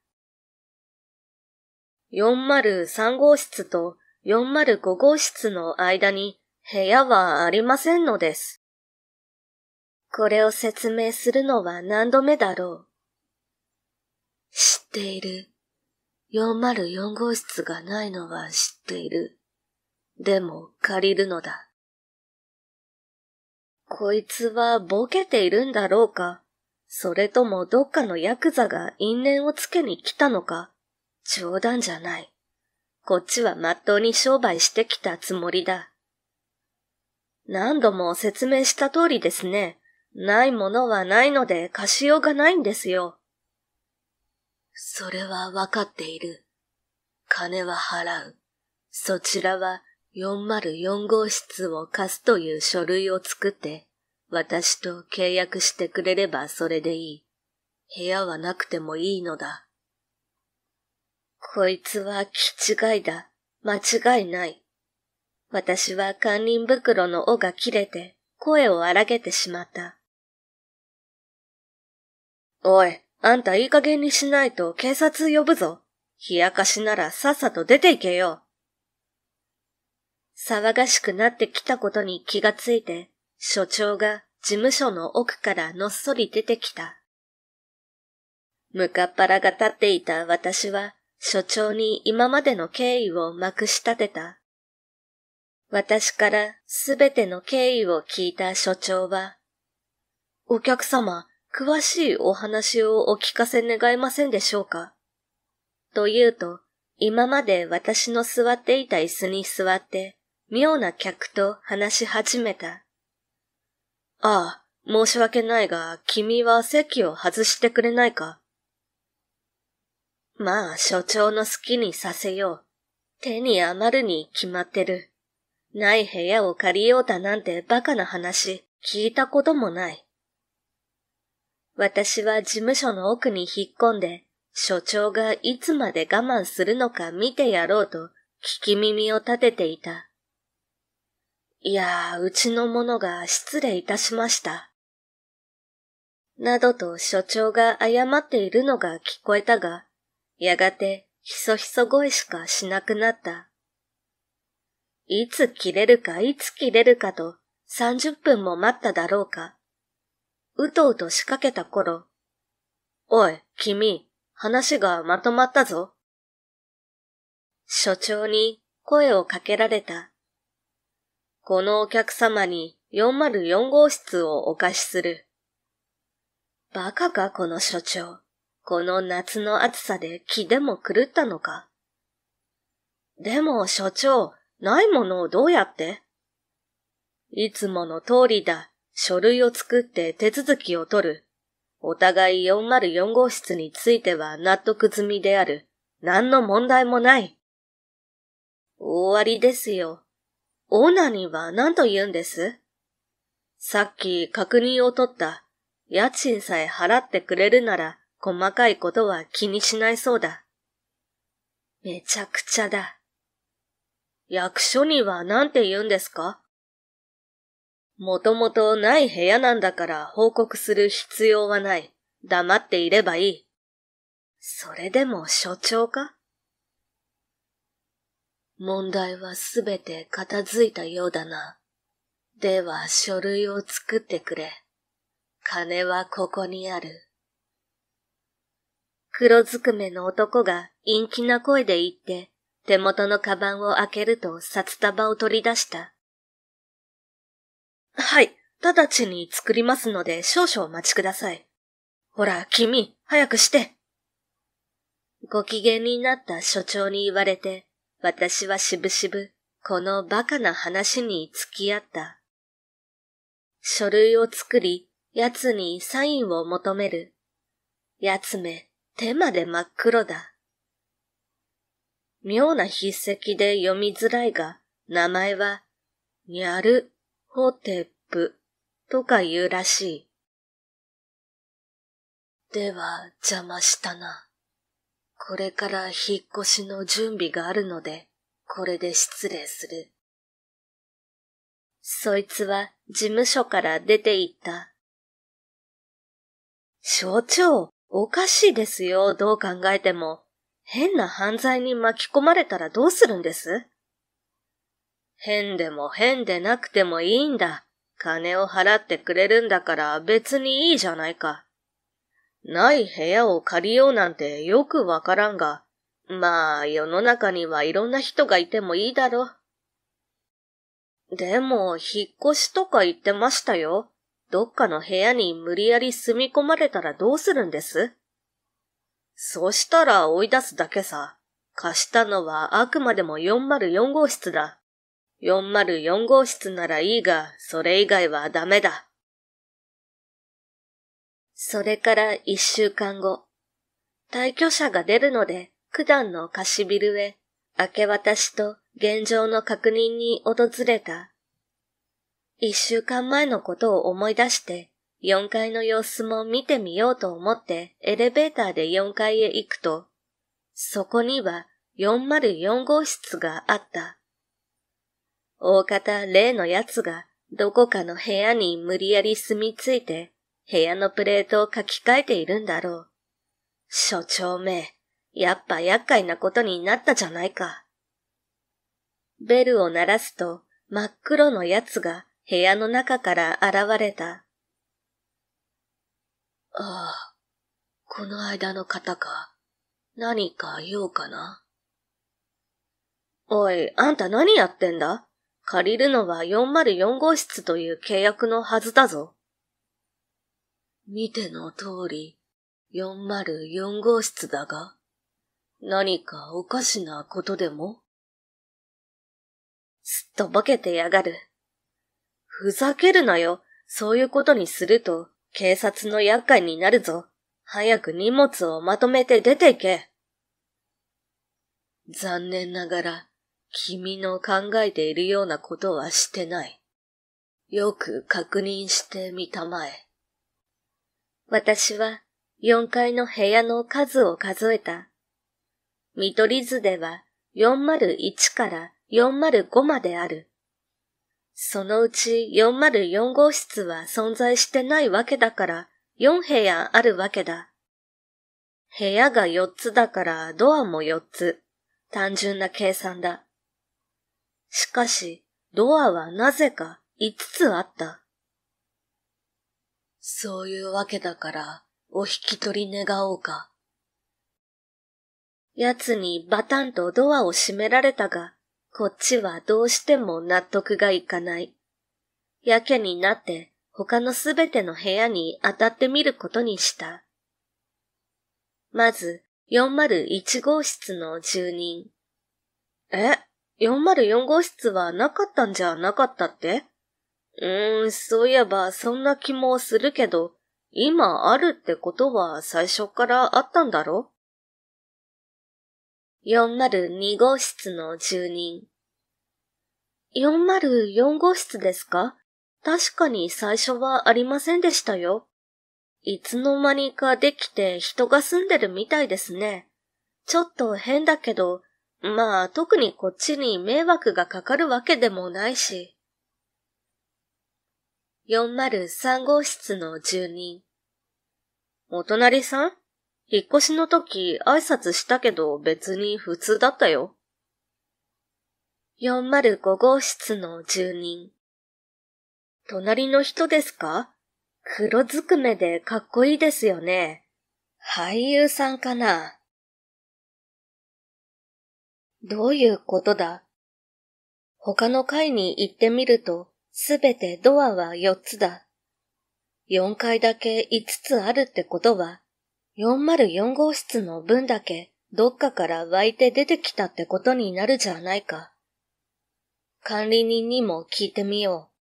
403号室と405号室の間に部屋はありませんのです。これを説明するのは何度目だろう。知っている。404号室がないのは知っている。でも借りるのだ。こいつはボケているんだろうかそれともどっかのヤクザが因縁をつけに来たのか冗談じゃない。こっちはまっとうに商売してきたつもりだ。何度も説明した通りですね。ないものはないので貸しようがないんですよ。それはわかっている。金は払う。そちらは404号室を貸すという書類を作って、私と契約してくれればそれでいい。部屋はなくてもいいのだ。こいつは気違いだ。間違いない。私は堪忍袋の尾が切れて声を荒げてしまった。おい、あんたいい加減にしないと警察呼ぶぞ。冷やかしならさっさと出ていけよ。騒がしくなってきたことに気がついて、所長が事務所の奥からのっそり出てきた。向かっ腹が立っていた私は、所長に今までの経緯をまくし立てた。私からすべての経緯を聞いた所長は、お客様、詳しいお話をお聞かせ願えませんでしょうかというと、今まで私の座っていた椅子に座って、妙な客と話し始めた。ああ、申し訳ないが、君は席を外してくれないかまあ、所長の好きにさせよう。手に余るに決まってる。ない部屋を借りようだなんてバカな話、聞いたこともない。私は事務所の奥に引っ込んで、所長がいつまで我慢するのか見てやろうと、聞き耳を立てていた。いやあ、うちの者が失礼いたしました。などと所長が謝っているのが聞こえたが、やがてひそひそ声しかしなくなった。いつ切れるかいつ切れるかと30分も待っただろうか。うとうと仕掛けた頃、おい、君、話がまとまったぞ。所長に声をかけられた。このお客様に404号室をお貸しする。バカかこの所長。この夏の暑さで気でも狂ったのか。でも所長、ないものをどうやっていつもの通りだ。書類を作って手続きを取る。お互い404号室については納得済みである。何の問題もない。終わりですよ。オーナーには何と言うんですさっき確認を取った。家賃さえ払ってくれるなら細かいことは気にしないそうだ。めちゃくちゃだ。役所には何て言うんですかもともとない部屋なんだから報告する必要はない。黙っていればいい。それでも所長か問題はすべて片付いたようだな。では書類を作ってくれ。金はここにある。黒ずくめの男が陰気な声で言って手元のカバンを開けると札束を取り出した。はい、直ちに作りますので少々お待ちください。ほら、君、早くして。ご機嫌になった所長に言われて、私はしぶしぶ、このバカな話に付き合った。書類を作り、奴にサインを求める。奴め、手まで真っ黒だ。妙な筆跡で読みづらいが、名前は、ニャル・ホテップとか言うらしい。では、邪魔したな。これから引っ越しの準備があるので、これで失礼する。そいつは事務所から出て行った。所長、おかしいですよ、どう考えても。変な犯罪に巻き込まれたらどうするんです変でも変でなくてもいいんだ。金を払ってくれるんだから別にいいじゃないか。ない部屋を借りようなんてよくわからんが、まあ世の中にはいろんな人がいてもいいだろ。でも、引っ越しとか言ってましたよ。どっかの部屋に無理やり住み込まれたらどうするんですそしたら追い出すだけさ。貸したのはあくまでも404号室だ。404号室ならいいが、それ以外はダメだ。それから一週間後、退去者が出るので、九段の貸しビルへ、明け渡しと現状の確認に訪れた。一週間前のことを思い出して、4階の様子も見てみようと思ってエレベーターで4階へ行くと、そこには404号室があった。大方例の奴がどこかの部屋に無理やり住み着いて部屋のプレートを書き換えているんだろう。所長め、やっぱ厄介なことになったじゃないか。ベルを鳴らすと真っ黒の奴が部屋の中から現れた。ああ、この間の方か。何か用かなおい、あんた何やってんだ借りるのは404号室という契約のはずだぞ。見ての通り、404号室だが、何かおかしなことでもすっとぼけてやがる。ふざけるなよ。そういうことにすると、警察の厄介になるぞ。早く荷物をまとめて出て行け。残念ながら、君の考えているようなことはしてない。よく確認してみたまえ。私は4階の部屋の数を数えた。見取り図では401から405まである。そのうち404号室は存在してないわけだから4部屋あるわけだ。部屋が4つだからドアも4つ。単純な計算だ。しかし、ドアはなぜか5つあった。そういうわけだから、お引き取り願おうか。奴にバタンとドアを閉められたが、こっちはどうしても納得がいかない。やけになって他のすべての部屋に当たってみることにした。まず、401号室の住人。え ?404 号室はなかったんじゃなかったってうーん、そういえばそんな気もするけど、今あるってことは最初からあったんだろ402号室の住人。404号室ですか確かに最初はありませんでしたよ。いつの間にかできて人が住んでるみたいですね。ちょっと変だけど、まあ特にこっちに迷惑がかかるわけでもないし。403号室の住人。お隣さん引っ越しの時挨拶したけど別に普通だったよ。405号室の住人。隣の人ですか黒ずくめでかっこいいですよね。俳優さんかなどういうことだ他の階に行ってみると、すべてドアは4つだ。4階だけ5つあるってことは、404号室の分だけどっかから湧いて出てきたってことになるじゃないか。管理人にも聞いてみよう。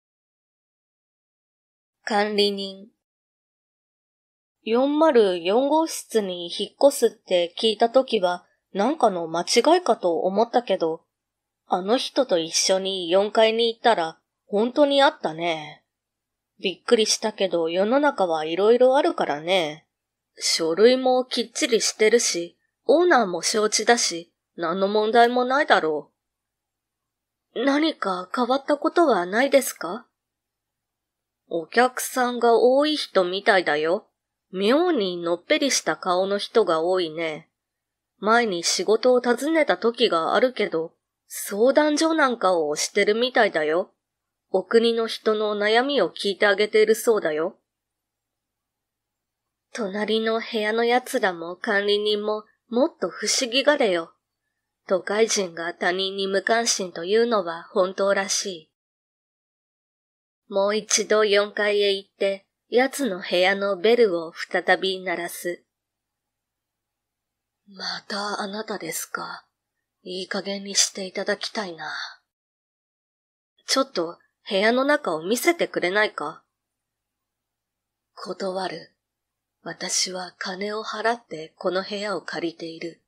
管理人。404号室に引っ越すって聞いたときは、なんかの間違いかと思ったけど、あの人と一緒に4階に行ったら、本当にあったね。びっくりしたけど世の中はいろいろあるからね。書類もきっちりしてるし、オーナーも承知だし、何の問題もないだろう。何か変わったことはないですかお客さんが多い人みたいだよ。妙にのっぺりした顔の人が多いね。前に仕事を訪ねた時があるけど、相談所なんかをしてるみたいだよ。お国の人の悩みを聞いてあげているそうだよ。隣の部屋の奴らも管理人ももっと不思議がれよ。都会人が他人に無関心というのは本当らしい。もう一度4階へ行って、奴の部屋のベルを再び鳴らす。またあなたですか。いい加減にしていただきたいな。ちょっと部屋の中を見せてくれないか断る。私は金を払ってこの部屋を借りている。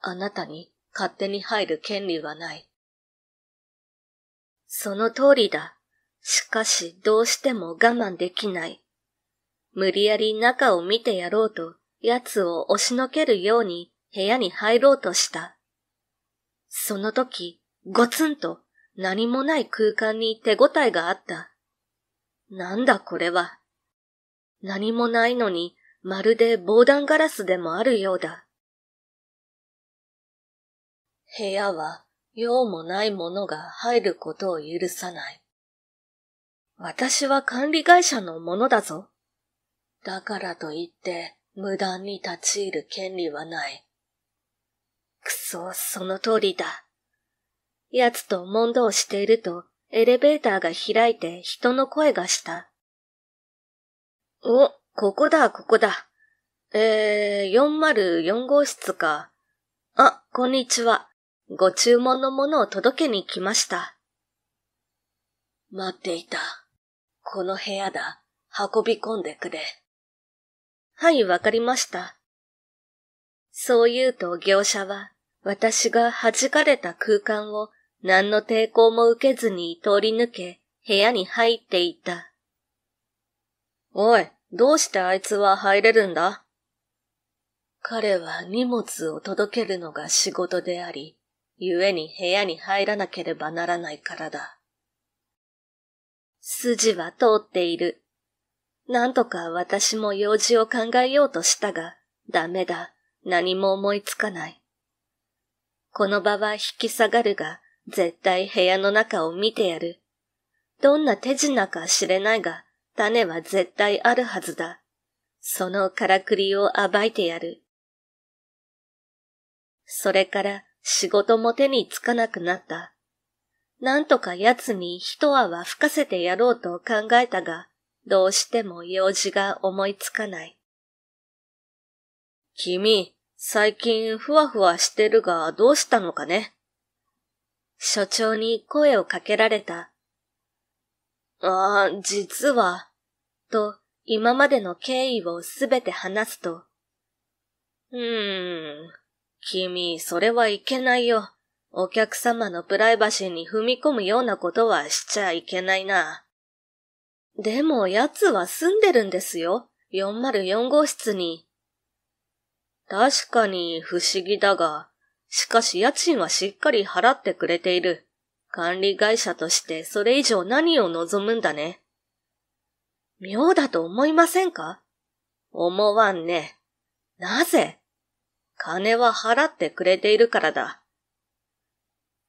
あなたに勝手に入る権利はない。その通りだ。しかしどうしても我慢できない。無理やり中を見てやろうと、奴を押しのけるように部屋に入ろうとした。その時、ゴツンと何もない空間に手応えがあった。なんだこれは。何もないのに、まるで防弾ガラスでもあるようだ。部屋は用もないものが入ることを許さない。私は管理会社のものだぞ。だからといって無断に立ち入る権利はない。くそ、その通りだ。奴と問答しているとエレベーターが開いて人の声がした。お、ここだ、ここだ。えー、404号室か。あ、こんにちは。ご注文のものを届けに来ました。待っていた。この部屋だ。運び込んでくれ。はい、わかりました。そう言うと業者は、私が弾かれた空間を何の抵抗も受けずに通り抜け、部屋に入っていった。おい、どうしてあいつは入れるんだ彼は荷物を届けるのが仕事であり、故に部屋に入らなければならないからだ。筋は通っている。なんとか私も用事を考えようとしたが、ダメだ。何も思いつかない。この場は引き下がるが、絶対部屋の中を見てやる。どんな手品か知れないが、種は絶対あるはずだ。そのからくりを暴いてやる。それから仕事も手につかなくなった。なんとか奴に一泡吹かせてやろうと考えたが、どうしても用事が思いつかない。君、最近ふわふわしてるがどうしたのかね所長に声をかけられた。ああ、実は、と今までの経緯をすべて話すと、うーん、君、それはいけないよ。お客様のプライバシーに踏み込むようなことはしちゃいけないな。でも奴は住んでるんですよ。404号室に。確かに不思議だが、しかし家賃はしっかり払ってくれている。管理会社としてそれ以上何を望むんだね。妙だと思いませんか思わんね。なぜ金は払ってくれているからだ。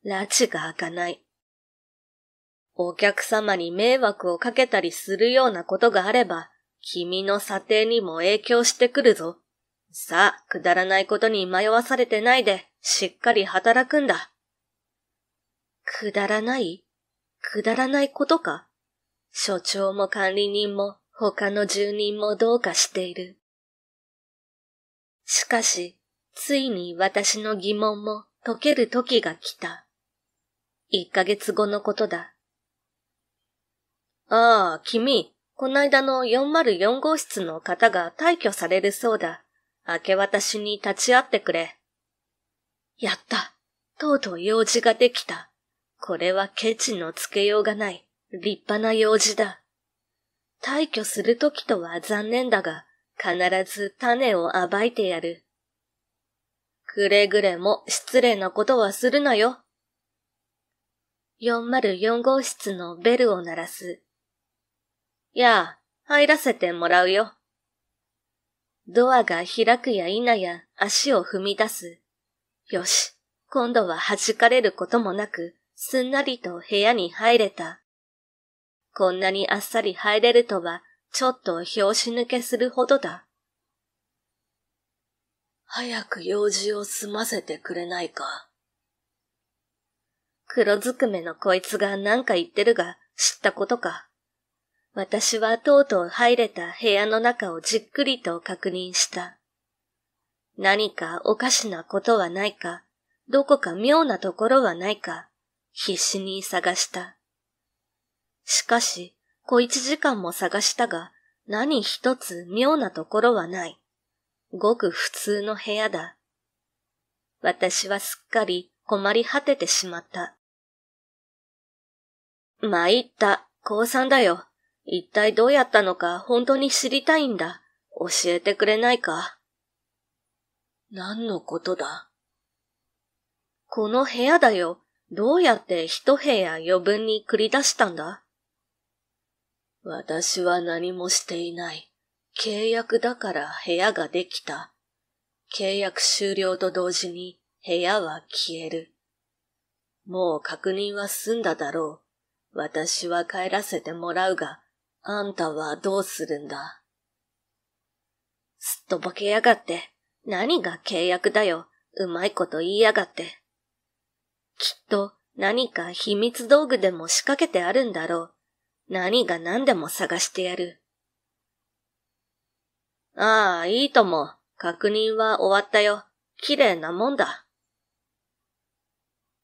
拉致が開かない。お客様に迷惑をかけたりするようなことがあれば、君の査定にも影響してくるぞ。さあ、くだらないことに迷わされてないで、しっかり働くんだ。くだらないくだらないことか所長も管理人も他の住人もどうかしている。しかし、ついに私の疑問も解ける時が来た。一ヶ月後のことだ。ああ、君、こないだの404号室の方が退去されるそうだ。明け渡しに立ち会ってくれ。やった。とうとう用事ができた。これはケチのつけようがない、立派な用事だ。退去するときとは残念だが、必ず種を暴いてやる。くれぐれも失礼なことはするなよ。404号室のベルを鳴らす。やあ、入らせてもらうよ。ドアが開くや否や足を踏み出す。よし、今度は弾かれることもなく、すんなりと部屋に入れた。こんなにあっさり入れるとは、ちょっと拍子抜けするほどだ。早く用事を済ませてくれないか。黒ずくめのこいつが何か言ってるが、知ったことか。私はとうとう入れた部屋の中をじっくりと確認した。何かおかしなことはないか、どこか妙なところはないか、必死に探した。しかし、小一時間も探したが、何一つ妙なところはない。ごく普通の部屋だ。私はすっかり困り果ててしまった。参った、高三だよ。一体どうやったのか本当に知りたいんだ。教えてくれないか。何のことだこの部屋だよ。どうやって一部屋余分に繰り出したんだ私は何もしていない。契約だから部屋ができた。契約終了と同時に部屋は消える。もう確認は済んだだろう。私は帰らせてもらうが、あんたはどうするんだすっとぼけやがって。何が契約だよ。うまいこと言いやがって。きっと何か秘密道具でも仕掛けてあるんだろう。何が何でも探してやる。ああ、いいとも。確認は終わったよ。綺麗なもんだ。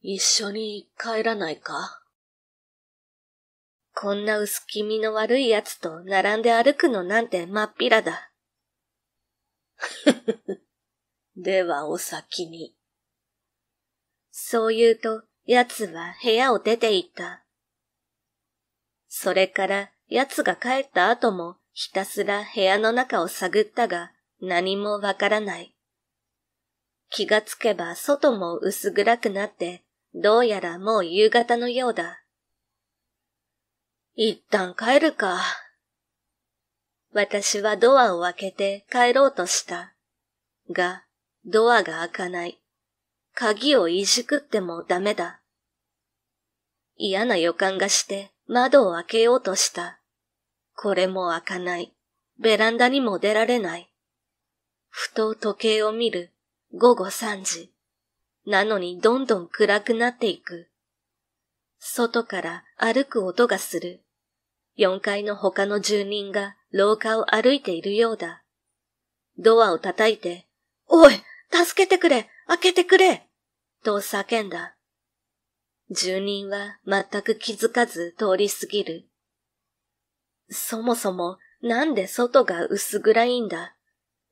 一緒に帰らないかこんな薄気味の悪い奴と並んで歩くのなんてまっぴらだ。ではお先に。そう言うと、奴は部屋を出て行った。それから奴が帰った後もひたすら部屋の中を探ったが何もわからない。気がつけば外も薄暗くなってどうやらもう夕方のようだ。一旦帰るか。私はドアを開けて帰ろうとした。が、ドアが開かない。鍵をいじくってもダメだ。嫌な予感がして窓を開けようとした。これも開かない。ベランダにも出られない。ふと時計を見る。午後3時。なのにどんどん暗くなっていく。外から歩く音がする。4階の他の住人が廊下を歩いているようだ。ドアを叩いて、おい助けてくれ開けてくれと叫んだ。住人は全く気づかず通り過ぎる。そもそもなんで外が薄暗いんだ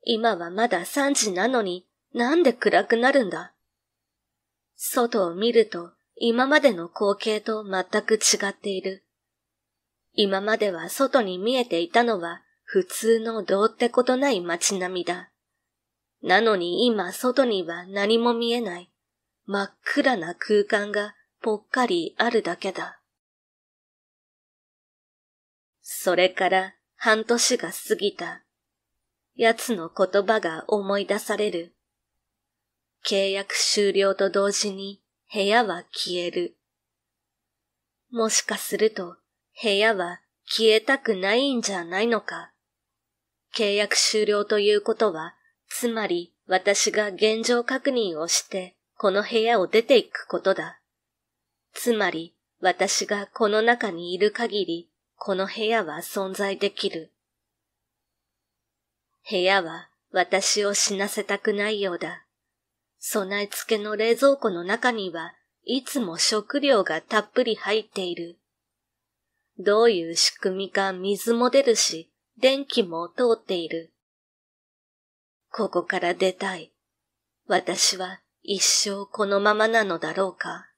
今はまだ3時なのになんで暗くなるんだ外を見ると今までの光景と全く違っている。今までは外に見えていたのは普通のどうってことない街並みだ。なのに今外には何も見えない。真っ暗な空間がぽっかりあるだけだ。それから半年が過ぎた。奴の言葉が思い出される。契約終了と同時に部屋は消える。もしかすると部屋は消えたくないんじゃないのか。契約終了ということはつまり私が現状確認をしてこの部屋を出ていくことだ。つまり私がこの中にいる限りこの部屋は存在できる。部屋は私を死なせたくないようだ。備え付けの冷蔵庫の中にはいつも食料がたっぷり入っている。どういう仕組みか水も出るし、電気も通っている。ここから出たい。私は一生このままなのだろうか。